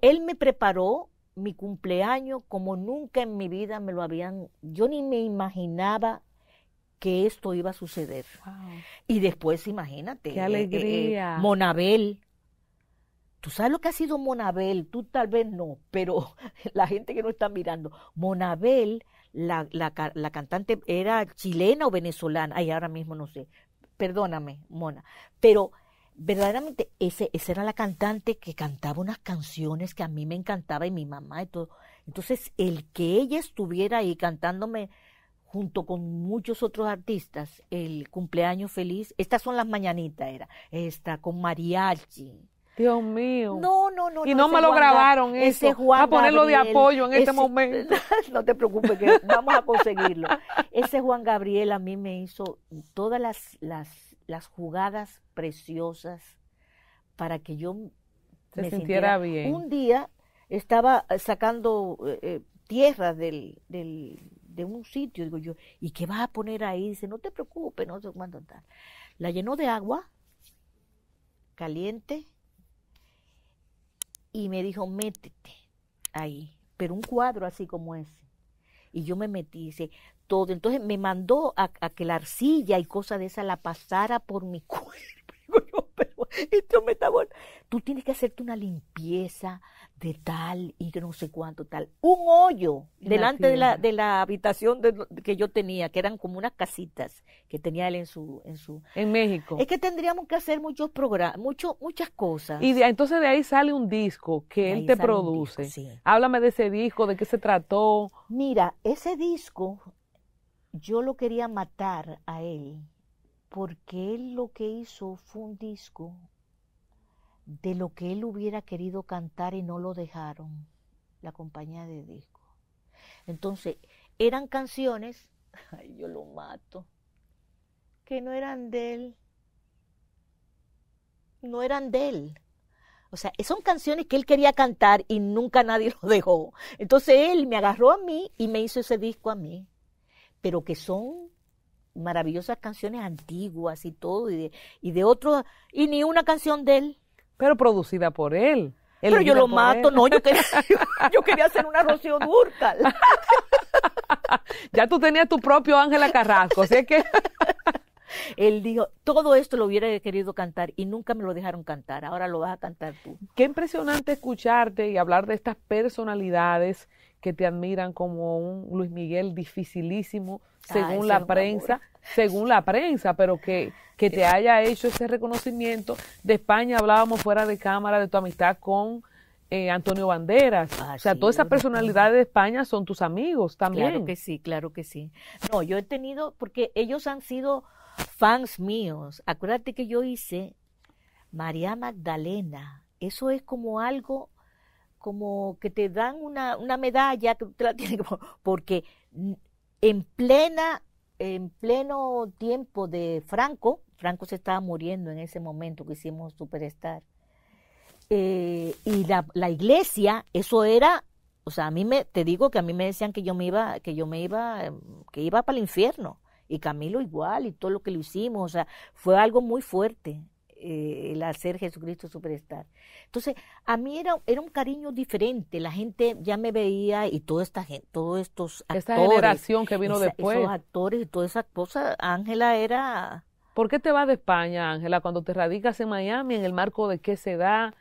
él me preparó mi cumpleaños como nunca en mi vida me lo habían, yo ni me imaginaba que esto iba a suceder. Y después, imagínate, Qué eh, eh, eh, alegría. Monabel. Tú sabes lo que ha sido Monabel, tú tal vez no, pero (laughs) la gente que no está mirando, Monabel, la, la, la cantante era chilena o venezolana, ay, ahora mismo no sé, perdóname, Mona, pero verdaderamente ese, esa era la cantante que cantaba unas canciones que a mí me encantaba y mi mamá y todo. Entonces, el que ella estuviera ahí cantándome junto con muchos otros artistas el cumpleaños feliz, estas son las mañanitas era, esta con mariachi. Dios mío. No, no, no. Y no, me lo grabaron Ese Juan a ponerlo de apoyo en este momento. (laughs) no te preocupes, que vamos a conseguirlo. Ese Juan Gabriel a mí me hizo todas las las jugadas preciosas para que yo me sintiera, bien. Un día estaba eh, sacando eh, eh, tierra de un sitio, digo yo, ¿y qué vas a poner ahí? Dice, no te preocupes, no te cuento tal. La llenó de agua caliente y me dijo, métete ahí, pero un cuadro así como ese. Y yo me metí, dice, todo. Entonces me mandó a, que la arcilla y cosas de esa la pasara por mi (laughs) cuerpo. Y Yo, pero esto me está Tú tienes que hacerte una limpieza de tal y no sé cuánto tal. Un hoyo delante de la, de la habitación que yo tenía, que eran como unas casitas que tenía él en su, en su. En México. Es que tendríamos que hacer muchos programas, mucho, muchas cosas. Y entonces de ahí sale un disco que él te produce. Háblame de ese disco, de qué se trató. Mira, ese disco yo lo quería matar a él porque él lo que hizo fue un disco de lo que él hubiera querido cantar y no lo dejaron, la compañía de disco. Entonces, eran canciones, (laughs) ay, yo lo mato, que no eran de él, no eran de él. O sea, son canciones que él quería cantar y nunca nadie (laughs) lo dejó. Entonces él me agarró a mí y me hizo ese disco a mí pero que son maravillosas canciones antiguas y todo, y de, y de otro, y ni una canción de él. Pero producida por él. Pero yo lo mato, no, (laughs) yo quería, hacer una Rocío Durcal. (laughs) ya tú tenías tu propio Ángela Carrasco, así que... (laughs) Él dijo, todo esto lo hubiera querido cantar y nunca me lo dejaron cantar, ahora lo vas a cantar tú. Qué impresionante escucharte y hablar de estas personalidades que te admiran como un Luis Miguel dificilísimo, según la prensa, según la prensa, pero que, que te haya hecho ese reconocimiento. De España hablábamos fuera de cámara de tu amistad con eh, Antonio Banderas. o sea, todas esas personalidades de España son tus amigos también. Claro que sí, claro que sí. No, yo he tenido, porque ellos han sido fans míos. Acuérdate que yo hice María Magdalena. Eso es como algo como que te dan una, medalla, que la (laughs) porque en plena, en pleno tiempo de Franco, Franco se estaba muriendo en ese momento que hicimos Superstar, eh, y la, iglesia, eso era o sea, a mí me, te digo que a mí me decían que yo me iba, que yo me iba, em, que iba para el infierno. Y Camilo igual, y todo lo que lo hicimos, o sea, fue algo muy fuerte. Eh, el hacer Jesucristo superestar Entonces, a mí era, era un cariño diferente. La gente ya me veía y toda esta gente, todos estos actores. Esta generación que vino después. Esos actores y todas esas cosas. Ángela era. ¿Por qué te vas de España, Ángela, cuando te radicas en Miami? ¿En el marco de qué se da?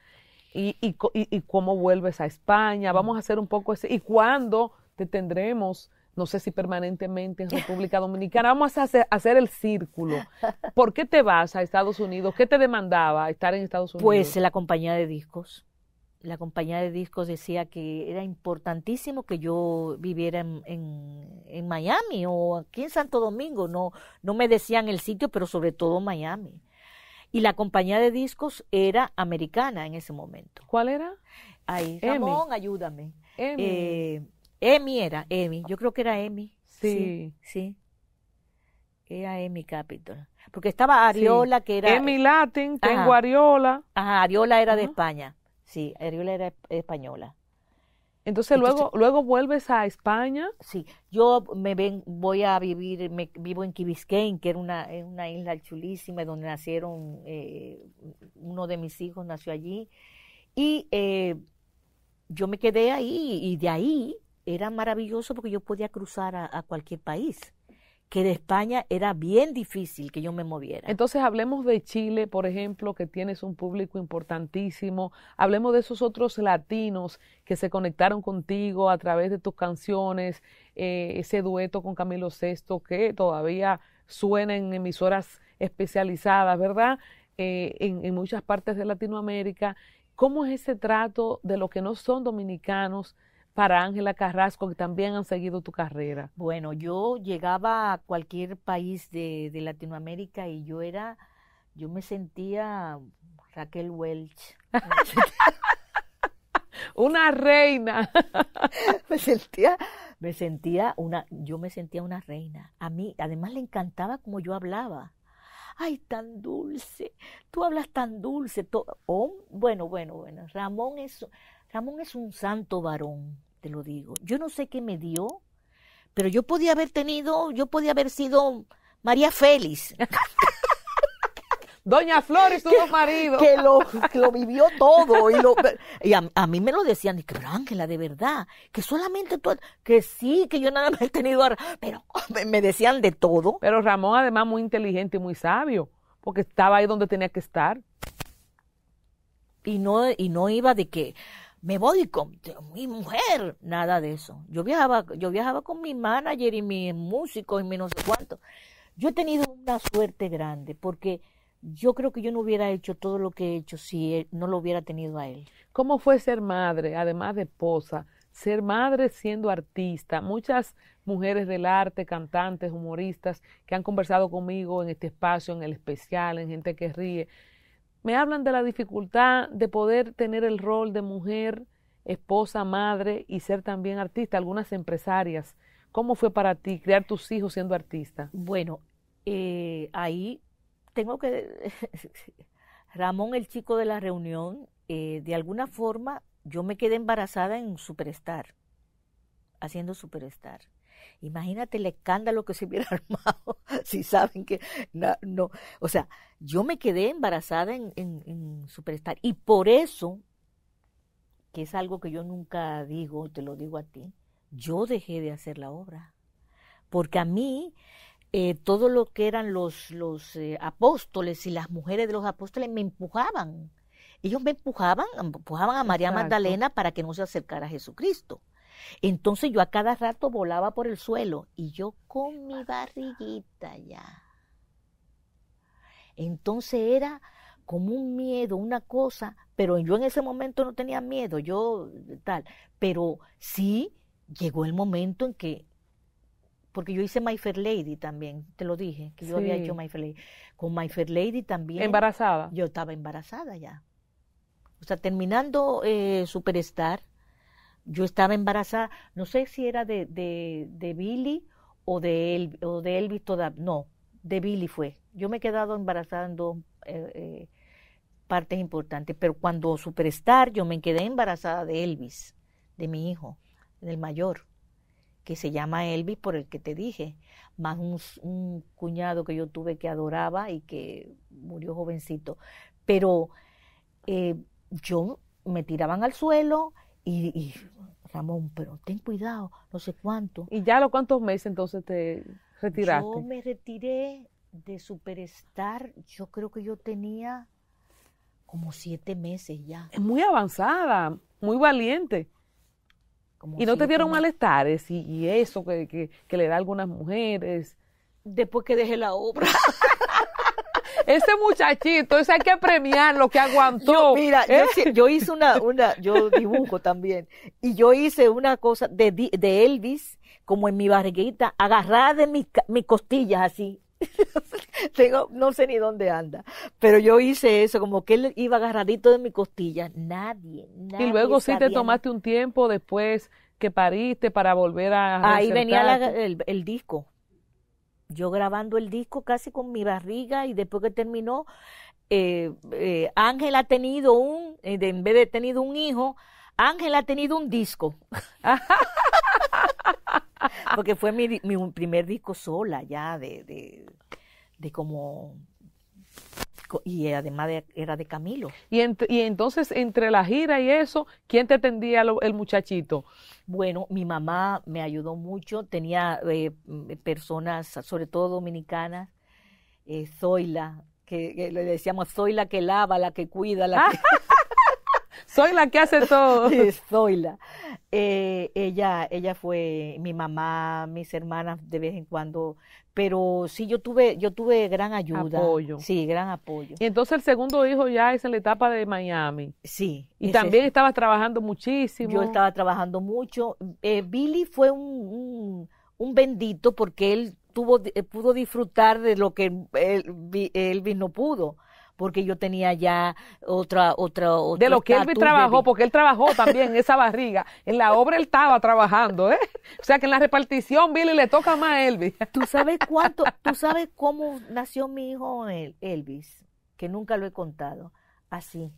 ¿Y, y, y cómo vuelves a España? Vamos a hacer un poco ese. ¿Y cuándo te tendremos? no sé si permanentemente en República Dominicana. Vamos a hacer, el círculo. ¿Por qué te vas a Estados Unidos? ¿Qué te demandaba estar en Estados Unidos? Pues la compañía de discos. La compañía de discos decía que era importantísimo que yo viviera en, Miami o aquí en Santo Domingo. No, no me decían el sitio, pero sobre todo Miami. Y la compañía de discos era americana en ese momento. ¿Cuál era? Ay, Ramón, ayúdame. Emi era, Emi, yo creo que era Emi. Sí. Sí. Era Emi Capitol. Porque estaba Ariola, que era. Emi Latin, tengo Ariola. Ajá, Ariola era de España. Sí, Ariola era española. Entonces, luego, luego vuelves a España. Sí, yo me voy a vivir, me, vivo en Key que era una, isla chulísima donde nacieron, eh, uno de mis hijos nació allí. Y eh, yo me quedé ahí y de ahí era maravilloso porque yo podía cruzar a, cualquier país que de España era bien difícil que yo me moviera. Entonces hablemos de Chile, por ejemplo, que tienes un público importantísimo. Hablemos de esos otros latinos que se conectaron contigo a través de tus canciones, eh, ese dueto con Camilo VI que todavía suena en emisoras especializadas, ¿verdad? Eh, en, en muchas partes de Latinoamérica. ¿Cómo es ese trato de los que no son dominicanos? para Ángela Carrasco, que también han seguido tu carrera? Bueno, yo llegaba a cualquier país de, Latinoamérica y yo era, yo me sentía Raquel Welch. (laughs) una reina. (laughs) me sentía, me sentía una, yo me sentía una reina. A mí, además le encantaba como yo hablaba. Ay, tan dulce, tú hablas tan dulce. Oh, bueno, bueno, bueno. Ramón es, Ramón es un santo varón lo digo. Yo no sé qué me dio, pero yo podía haber tenido, yo podía haber sido María Félix. (laughs) Doña Flores tuvo marido. Que lo, que lo vivió todo. Y, lo, y a, mí me lo decían, y que Ángela, de verdad, que solamente tú, que sí, que yo nada más he tenido, pero (laughs) me, me, decían de todo. Pero Ramón, además, muy inteligente y muy sabio, porque estaba ahí donde tenía que estar. Y no, y no iba de que, me voy con mi mujer, nada de eso. Yo viajaba, yo viajaba con mi manager y mis músicos y mi no sé cuánto. Yo he tenido una suerte grande porque yo creo que yo no hubiera hecho todo lo que he hecho si no lo hubiera tenido a él. ¿Cómo fue ser madre, además de esposa? Ser madre siendo artista. Muchas mujeres del arte, cantantes, humoristas que han conversado conmigo en este espacio, en el especial, en gente que ríe, me hablan de la dificultad de poder tener el rol de mujer, esposa, madre y ser también artista, algunas empresarias. ¿Cómo fue para ti crear tus hijos siendo artista? Bueno, eh, ahí tengo que... (laughs) Ramón, el chico de la reunión, eh, de alguna forma yo me quedé embarazada en Superstar, haciendo Superstar. Imagínate el escándalo que se hubiera (laughs) armado si saben que no, O sea, yo me quedé embarazada en, en, Y por eso, que es algo que yo nunca digo, te lo digo a ti, yo dejé de hacer la obra. Porque a mí, eh, todo lo que eran los, los eh, apóstoles y las mujeres de los apóstoles me empujaban ellos me empujaban, empujaban a María Magdalena para que no se acercara a Jesucristo. Entonces yo a cada rato volaba por el suelo y yo con mi barriguita ya. Entonces era como un miedo, una cosa, pero yo en ese momento no tenía miedo, yo tal, pero sí llegó el momento en que porque yo hice My Fair Lady también, te lo dije, que yo había hecho My Fair Lady. Con My Fair Lady también. ¿Embarazada? Yo estaba embarazada ya. O sea, terminando eh, Superstar, yo estaba embarazada, no sé si era de, de, de Billy o de, El, o de Elvis todavía, no, de Billy fue. Yo me he quedado embarazada en dos eh, eh, partes importantes, pero cuando Superstar yo me quedé embarazada de Elvis, de mi hijo, del mayor, que se llama Elvis por el que te dije, más un, cuñado que yo tuve que adoraba y que murió jovencito. Pero eh, yo me tiraban al suelo, y, Ramón, pero ten cuidado, no sé cuánto. ¿Y ya a los cuántos meses entonces te retiraste? Yo me retiré de Superstar, yo creo que yo tenía como siete meses ya. Es muy avanzada, muy valiente. y no te dieron malestares y, eso que, le da algunas mujeres. Después que dejé la obra. (laughs) Ese muchachito, ese hay que premiar lo que aguantó. Yo, mira, ¿eh? yo, hice una, una, yo dibujo también, y yo hice una cosa de, de Elvis, como en mi barriguita, agarrada de mis, mis costillas así, (laughs) tengo, no sé ni dónde anda, pero yo hice eso, como que él iba agarradito de mi costilla, nadie, nadie. Y luego sí te tomaste un tiempo después que pariste para volver a... Ahí venía el, el, disco, yo grabando el disco casi con mi barriga y después que terminó, eh, eh, Ángel ha tenido un, eh, en vez de tener un hijo, Ángel ha tenido un disco. (laughs) Porque fue mi, mi, primer disco sola ya, de, de, de como y además era de Camilo. Y, y, entonces, entre la gira y eso, ¿quién te atendía el muchachito? Bueno, mi mamá me ayudó mucho, tenía eh, personas, sobre todo dominicanas, eh, Zoila, que, le decíamos, Zoila que lava, la que cuida, la que... (laughs) soy la que hace todo. (laughs) Zoila. Eh, ella, ella fue mi mamá, mis hermanas de vez en cuando pero sí yo tuve yo tuve gran ayuda apoyo. sí gran apoyo y entonces el segundo hijo ya es en la etapa de Miami sí y también estaba trabajando muchísimo yo estaba trabajando mucho eh, Billy fue un, un, bendito porque él tuvo eh, pudo disfrutar de lo que él, Elvis no pudo porque yo tenía ya otra, otra, De lo que Elvis trabajó, porque él trabajó también en esa barriga. En la obra él estaba trabajando, ¿eh? O sea que en la repartición, Billy, le toca más a Elvis. ¿Tú sabes cuánto, (laughs) tú sabes cómo nació mi hijo Elvis? Que nunca lo he contado. Así.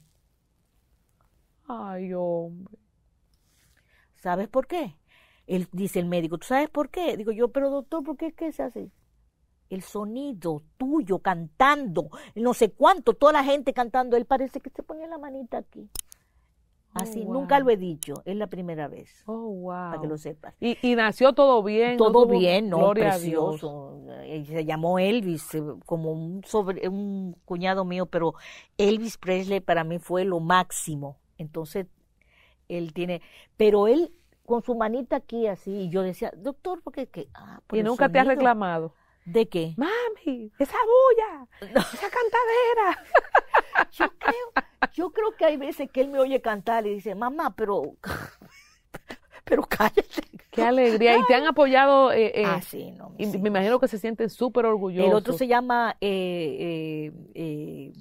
Ay, hombre. ¿Sabes por qué? Él, dice el médico, ¿tú sabes por qué? Digo yo, pero doctor, ¿por qué es que es así? el sonido tuyo cantando, no sé cuánto, toda la gente cantando, él parece que se ponía la manita aquí. Oh, así, nunca lo he dicho, es la primera vez. Oh, wow. Para que lo sepas. Y, nació todo bien. Todo bien, ¿no? precioso. Eh, se llamó Elvis, eh, como un, sobre, un cuñado mío, pero Elvis Presley para mí fue lo máximo. Entonces, él tiene. Pero él, con su manita aquí así, y yo decía, doctor, ¿por qué? Ah, y nunca te ha reclamado. ¿De qué? Mami, esa bulla, esa cantadera. (laughs) yo creo, yo creo que hay veces que él me oye cantar y dice, mamá, pero, (laughs) pero cállate. Qué alegría. Y te han apoyado. Eh, eh ah, no. Y me imagino que se sienten súper orgullosos. El otro se llama eh, eh,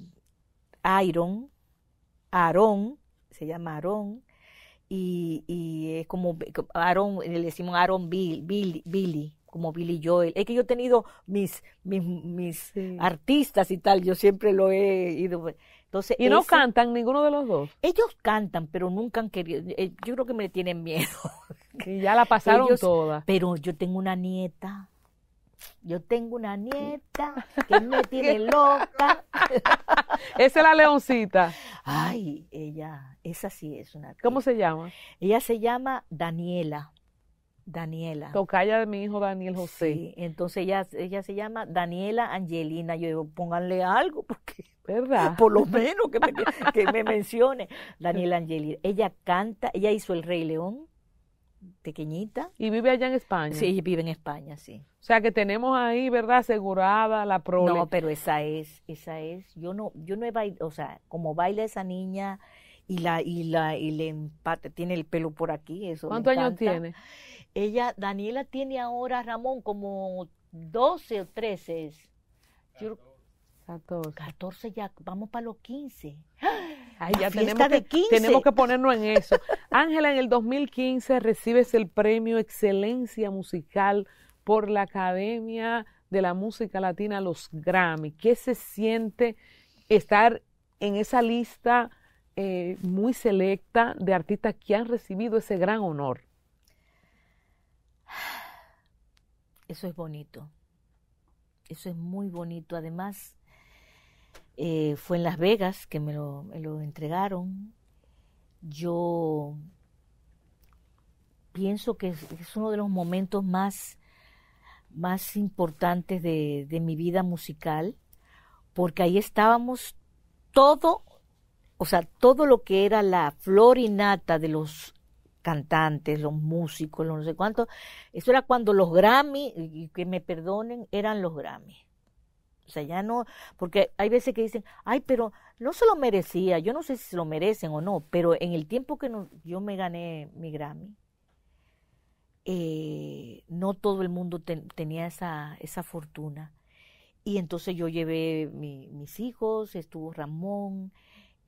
eh Iron, Aarón, se llama Aarón. Y, es como aaron le decimos Aaron Bill, Bill, Billy como Billy Joel. Es que yo he tenido mis, mis, artistas y tal, yo siempre lo he ido. Entonces, ¿Y no cantan ninguno de los dos? Ellos cantan, pero nunca han querido. Eh, yo creo que me tienen miedo. (laughs) Y ya la pasaron todas Pero yo tengo una nieta. Yo tengo una nieta que me (laughs) tiene loca. (laughs) Esa es la leoncita. Ay, ella, esa sí es una. ¿Cómo se llama? Ella se llama Daniela. Daniela. Tocaya de mi hijo Daniel José. Sí, entonces ella, ella se llama Daniela Angelina. Yo digo, pónganle algo, porque. ¿Verdad? (laughs) Por lo (laughs) menos que me, que me mencione. Daniela Angelina. Ella canta, ella hizo El Rey León, pequeñita. ¿Y vive allá en España? Sí, vive en España, sí. O sea que tenemos ahí, ¿verdad? Asegurada la prole. No, pero esa es, esa es. Yo no, yo no he bailado, o sea, como baila esa niña y la, y la, y le empate, tiene el pelo por aquí, eso. ¿Cuántos años tiene? Ella, Daniela tiene ahora, Ramón, como 12 o 13. 14. ya, vamos para los 15. (gasps) ya tenemos tenemos que ponernos en eso. (laughs) Ángela, en el 2015 recibes el premio Excelencia Musical por la Academia de la Música Latina, los Grammy. ¿Qué se siente estar en esa lista eh, muy selecta de artistas que han recibido ese gran honor? Eso es bonito. Eso es muy bonito. Además, eh, fue en Las Vegas que me lo, entregaron. Yo pienso que es, uno de los momentos más, más importantes de, de mi vida musical, porque ahí estábamos todo, o sea, todo lo que era la flor de los cantantes, los músicos, los no sé cuántos. Eso era cuando los Grammy, que me perdonen, eran los Grammy. O sea, ya no, porque hay veces que dicen, ay, pero no se lo merecía, yo no sé si se lo merecen o no, pero en el tiempo que yo me gané mi Grammy, eh, no todo el mundo tenía esa, esa fortuna. Y entonces yo llevé mis hijos, estuvo Ramón,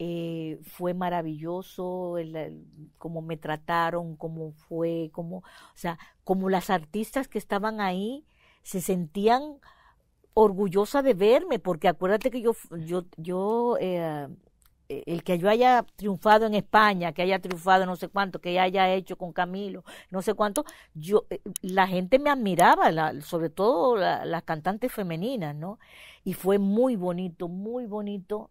eh, fue maravilloso el, cómo me trataron, cómo fue, cómo, o sea, como las artistas que estaban ahí se sentían orgullosas de verme, porque acuérdate que yo, yo, yo, eh, eh, el que yo haya triunfado en España, que haya triunfado no sé cuánto, que haya hecho con Camilo, no sé cuánto, yo, la gente me admiraba, sobre todo las cantantes femeninas, ¿no? Y fue muy bonito, muy bonito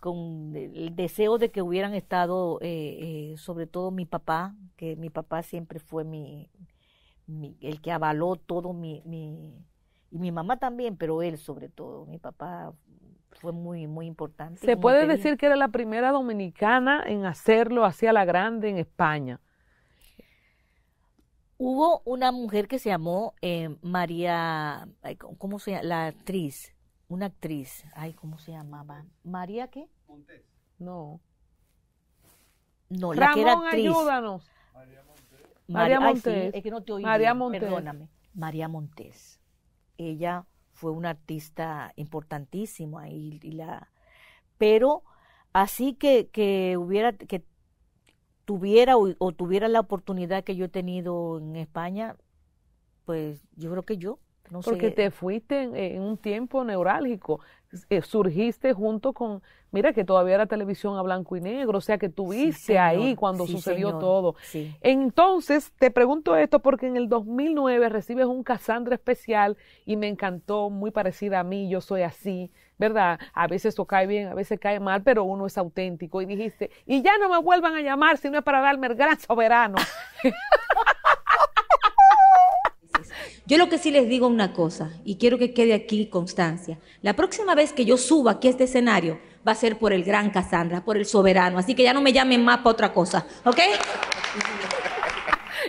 con, el deseo de que hubieran estado, eh, eh, sobre todo mi papá, que mi papá siempre fue mi, el que avaló todo mi, y mi mamá también, pero él sobre todo, mi papá fue muy, muy importante. Se puede decir que era la primera dominicana en hacerlo hacia la grande en España. Hubo una mujer que se llamó eh, María, ¿cómo se llama? La actriz una actriz, ay, ¿cómo se llamaba? María qué? Montes. No. No, la que era actriz. Ayúdanos. María Montes. María, Montes. es que no te oí. María Perdóname. María Montes. Ella fue una artista importantísima y, la pero así que, hubiera que tuviera o, tuviera la oportunidad que yo he tenido en España, pues yo creo que yo porque te fuiste en, un tiempo neurálgico. Eh, surgiste junto con, mira que todavía era televisión a blanco y negro, o sea que tuviste ahí cuando sucedió todo. Entonces, te pregunto esto porque en el 2009 recibes un Cassandra especial y me encantó, muy parecida a mí, yo soy así, ¿verdad? A veces eso cae bien, a veces cae mal, pero uno es auténtico y dijiste, y ya no me vuelvan a llamar si no es para darme el gran soberano. (laughs) Yo lo que sí les digo una cosa, y quiero que quede aquí constancia. La próxima vez que yo suba aquí a este escenario, va a ser por el gran Cassandra, por el soberano. Así que ya no me llamen más para otra cosa, ¿ok?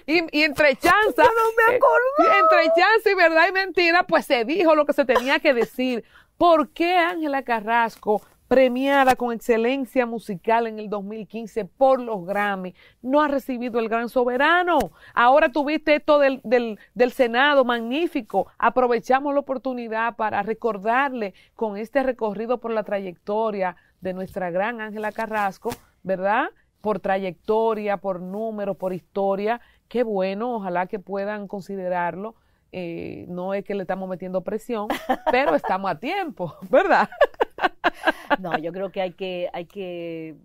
Y, entre chanza, no me entre chanza y verdad y mentira, pues se dijo lo que se tenía que decir. ¿Por qué Ángela Carrasco premiada con excelencia musical en el 2015 por los Grammy, no ha recibido el Gran Soberano. Ahora tuviste esto del, del, Senado, magnífico. Aprovechamos la oportunidad para recordarle con este recorrido por la trayectoria de nuestra gran Ángela Carrasco, ¿verdad? Por trayectoria, por número, por historia. Qué bueno, ojalá que puedan considerarlo. Eh, no es que le estamos metiendo presión, (laughs) pero estamos a tiempo, ¿verdad? No, yo creo que hay que, hay que,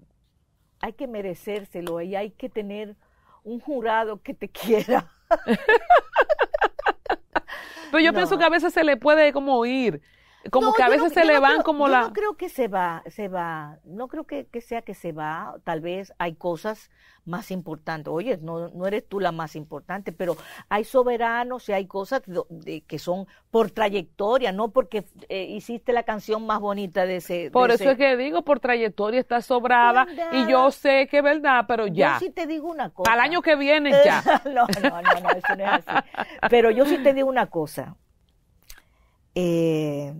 hay que merecérselo y hay que tener un jurado que te quiera. (laughs) Pero yo pienso que a veces se le puede como ir como que a veces se le van como la... No creo que se va, se va, no creo que, sea que se va, tal vez hay cosas más importantes, oye, no, eres tú la más importante, pero hay soberanos y hay cosas que, que son por trayectoria, no porque eh, hiciste la canción más bonita de ese... Por eso es que digo, por trayectoria está sobrada y yo sé que es verdad, pero ya. Yo sí te digo una cosa. Al año que viene (laughs) ya. no, no, no, eso no es así. pero yo sí te digo una cosa. Eh,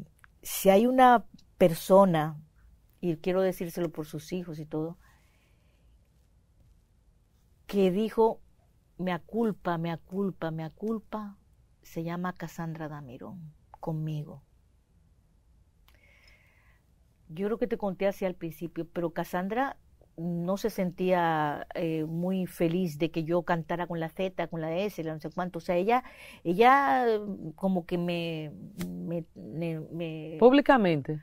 si hay una persona, y quiero decírselo por sus hijos y todo, que dijo, me aculpa, me aculpa, me aculpa, se llama Cassandra Damirón, conmigo. Yo creo que te conté así al principio, pero Cassandra no se sentía eh, muy feliz de que yo cantara con la Z, con la S, la no sé cuánto. O sea, ella, ella mm, como que me, Públicamente.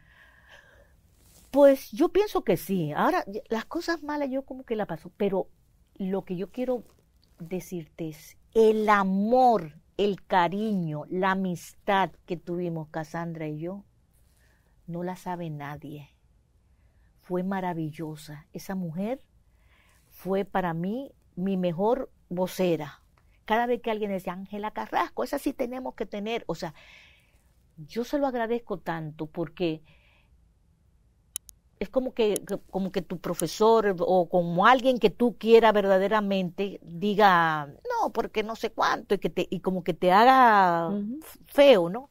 Pues yo pienso que sí. Ahora, las cosas malas yo como que la paso, pero lo que yo quiero decirte es el amor, el cariño, la amistad que tuvimos Cassandra y yo, no la sabe nadie fue maravillosa. Esa mujer fue para mí mi mejor vocera. Cada vez que alguien decía, Ángela Carrasco, esa sí tenemos que tener. O sea, yo se lo agradezco tanto porque es como que, como que tu profesor o como alguien que tú quieras verdaderamente diga, no, porque no sé cuánto, y, que te, y como que te haga feo, ¿no?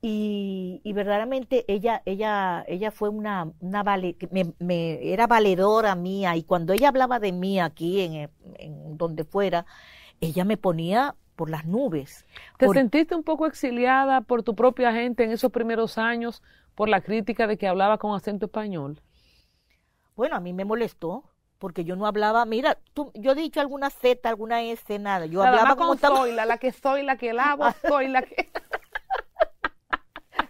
Y, verdaderamente ella ella ella fue una, una me, era valedora mía y cuando ella hablaba de mí aquí en, eh, donde fuera ella me ponía por las nubes te sentiste un poco exiliada por tu propia gente en esos primeros años por la crítica de que hablaba con acento español bueno a mí me molestó porque yo no hablaba, mira, tú, yo he dicho alguna Z, alguna S, nada, yo hablaba como soy la, la que soy, la que lavo, soy (laughs) ah, la que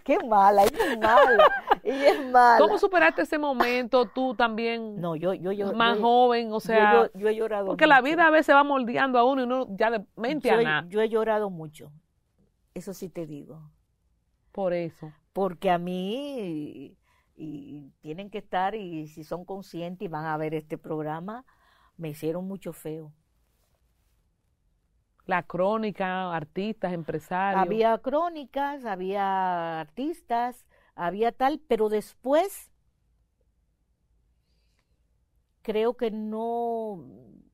qué mala, ella es mala, ella es mala. ¿Cómo superaste ese momento tú también? No, yo, yo, yo Más joven, o sea. Yo, he llorado. Porque la vida a veces va moldeando a uno y uno ya de mente a nada. Yo he llorado mucho, eso sí te digo. Por eso. Porque a mí, y tienen que estar, y si son conscientes y van a ver este programa, me hicieron mucho feo. La crónica, artistas, empresarios. Había crónicas, había artistas, había tal, pero después creo que no,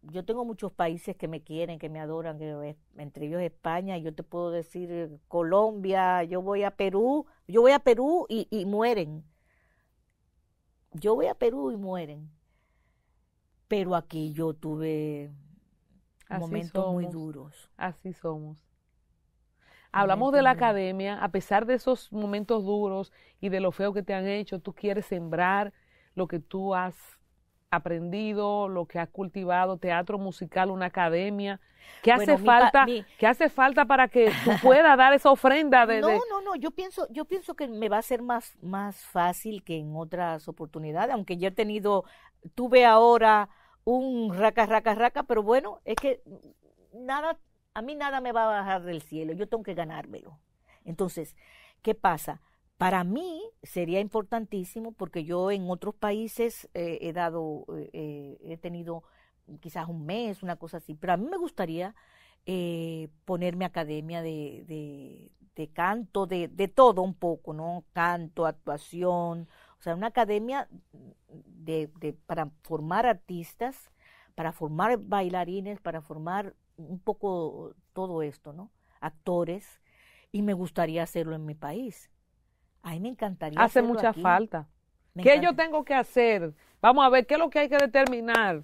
yo tengo muchos países que me quieren, que me adoran, que entre ellos España, yo te puedo decir Colombia, yo voy a Perú, yo voy a Perú y, y mueren. Yo voy a Perú y mueren. Pero aquí yo tuve así momentos somos, muy duros. Así somos. Hablamos de la academia, a pesar de esos momentos duros y de lo feo que te han hecho, tú quieres sembrar lo que tú has aprendido, lo que has cultivado, teatro musical, una academia. ¿Qué hace falta? hace falta para que tú (laughs) puedas dar esa ofrenda de, No, no, no, yo pienso, yo pienso que me va a ser más, más fácil que en otras oportunidades, aunque ya he tenido, tuve ahora un raca, raca, raca, pero bueno, es que nada, a mí nada me va a bajar del cielo, yo tengo que ganármelo. Entonces, ¿qué pasa? Para mí sería importantísimo porque yo en otros países eh, he dado, eh, eh, he tenido quizás un mes, una cosa así, pero a mí me gustaría eh, ponerme academia de, de, canto, de, todo un poco, ¿no? Canto, actuación, sea, una academia de, para formar artistas, para formar bailarines, para formar un poco todo esto, ¿no? Actores. Y me gustaría hacerlo en mi país. A mí me encantaría. Hace mucha falta. ¿Qué yo tengo que hacer? Vamos a ver, ¿qué es lo que hay que determinar?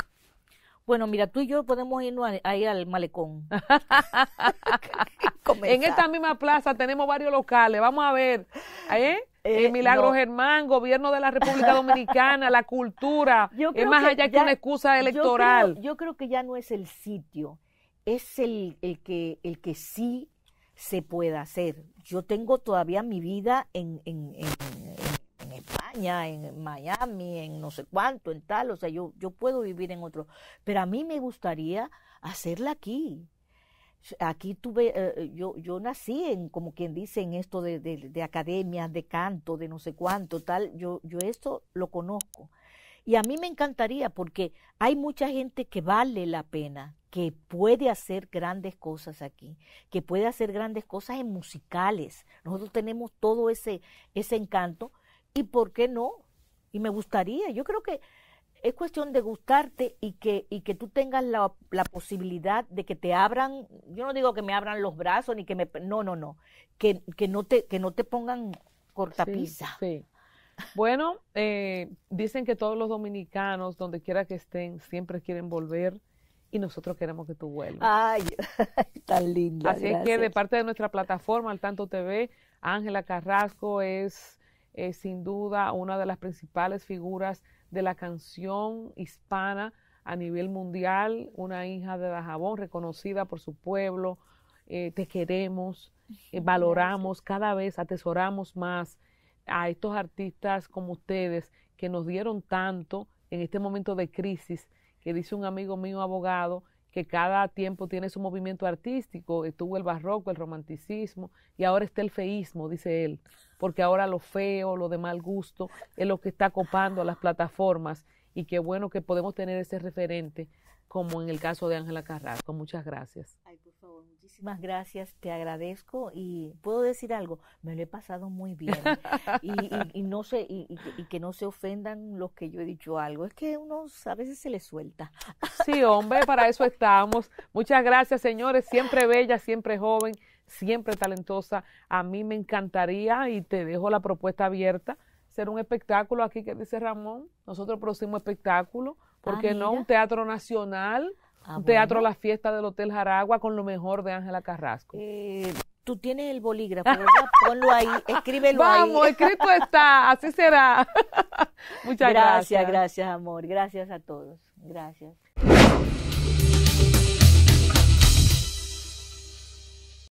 Bueno, mira, tú y yo podemos irnos ir al malecón. (laughs) (laughs) en esta misma plaza tenemos varios locales. Vamos a ver. ¿Eh? Eh, milagro Germán, gobierno de la República (laughs) Dominicana, la cultura, es más allá que, una excusa electoral. Yo creo, que ya no es el sitio, es el, que, el que sí se puede hacer. Yo tengo todavía mi vida en, España, en Miami, en no sé cuánto, en tal, o sea, yo, yo puedo vivir en otro, pero a mí me gustaría hacerla aquí. Aquí tuve, eh, eh, yo, yo nací en, como quien dice, en esto de, de, de academias, de canto, de no sé cuánto, tal. Yo, yo esto lo conozco. Y a mí me encantaría porque hay mucha gente que vale la pena, que puede hacer grandes cosas aquí, que puede hacer grandes cosas en musicales. Nosotros tenemos todo ese, ese encanto y ¿por qué no? Y me gustaría, yo creo que es cuestión de gustarte y que, y que tú tengas la, la, posibilidad de que te abran, yo no digo que me abran los brazos ni que me, no, no, no, que, que no, te, que no te pongan cortapisa. Bueno, eh, dicen que todos los dominicanos, donde quiera que estén, siempre quieren volver y nosotros queremos que tú vuelvas. Ay, (laughs) tan lindo. Así es que de parte de nuestra plataforma, Al Tanto TV, Ángela Carrasco es, es eh, sin duda una de las principales figuras de la canción hispana a nivel mundial, una hija de jabón reconocida por su pueblo, eh, te queremos, eh, valoramos, cada vez atesoramos más a estos artistas como ustedes que nos dieron tanto en este momento de crisis, que dice un amigo mío abogado, que cada tiempo tiene su movimiento artístico, estuvo el barroco, el romanticismo, y ahora está el feísmo, dice él, porque ahora lo feo, lo de mal gusto, es lo que está copando a las plataformas, y qué bueno que podemos tener ese referente, como en el caso de Ángela Carrasco. Muchas gracias. Pues, muchísimas gracias, te agradezco y puedo decir algo, me lo he pasado muy bien (laughs) y, no sé, y, que no se ofendan los que yo he dicho algo, es que uno a veces se le suelta. Sí, hombre, para eso estamos. Muchas gracias, señores, siempre bella, siempre joven, siempre talentosa. A mí me encantaría y te dejo la propuesta abierta, ser un espectáculo aquí que dice Ramón, nosotros producimos espectáculo, porque ah, no un teatro nacional. Ah, teatro la fiesta del Hotel Jaragua con lo mejor de Ángela Carrasco. Eh, tú tienes el bolígrafo, ¿verdad? (laughs) ponlo ahí, escríbelo ahí. Vamos, escrito está, así será. (laughs) Muchas gracias. Gracias, gracias, amor. Gracias a todos. Gracias.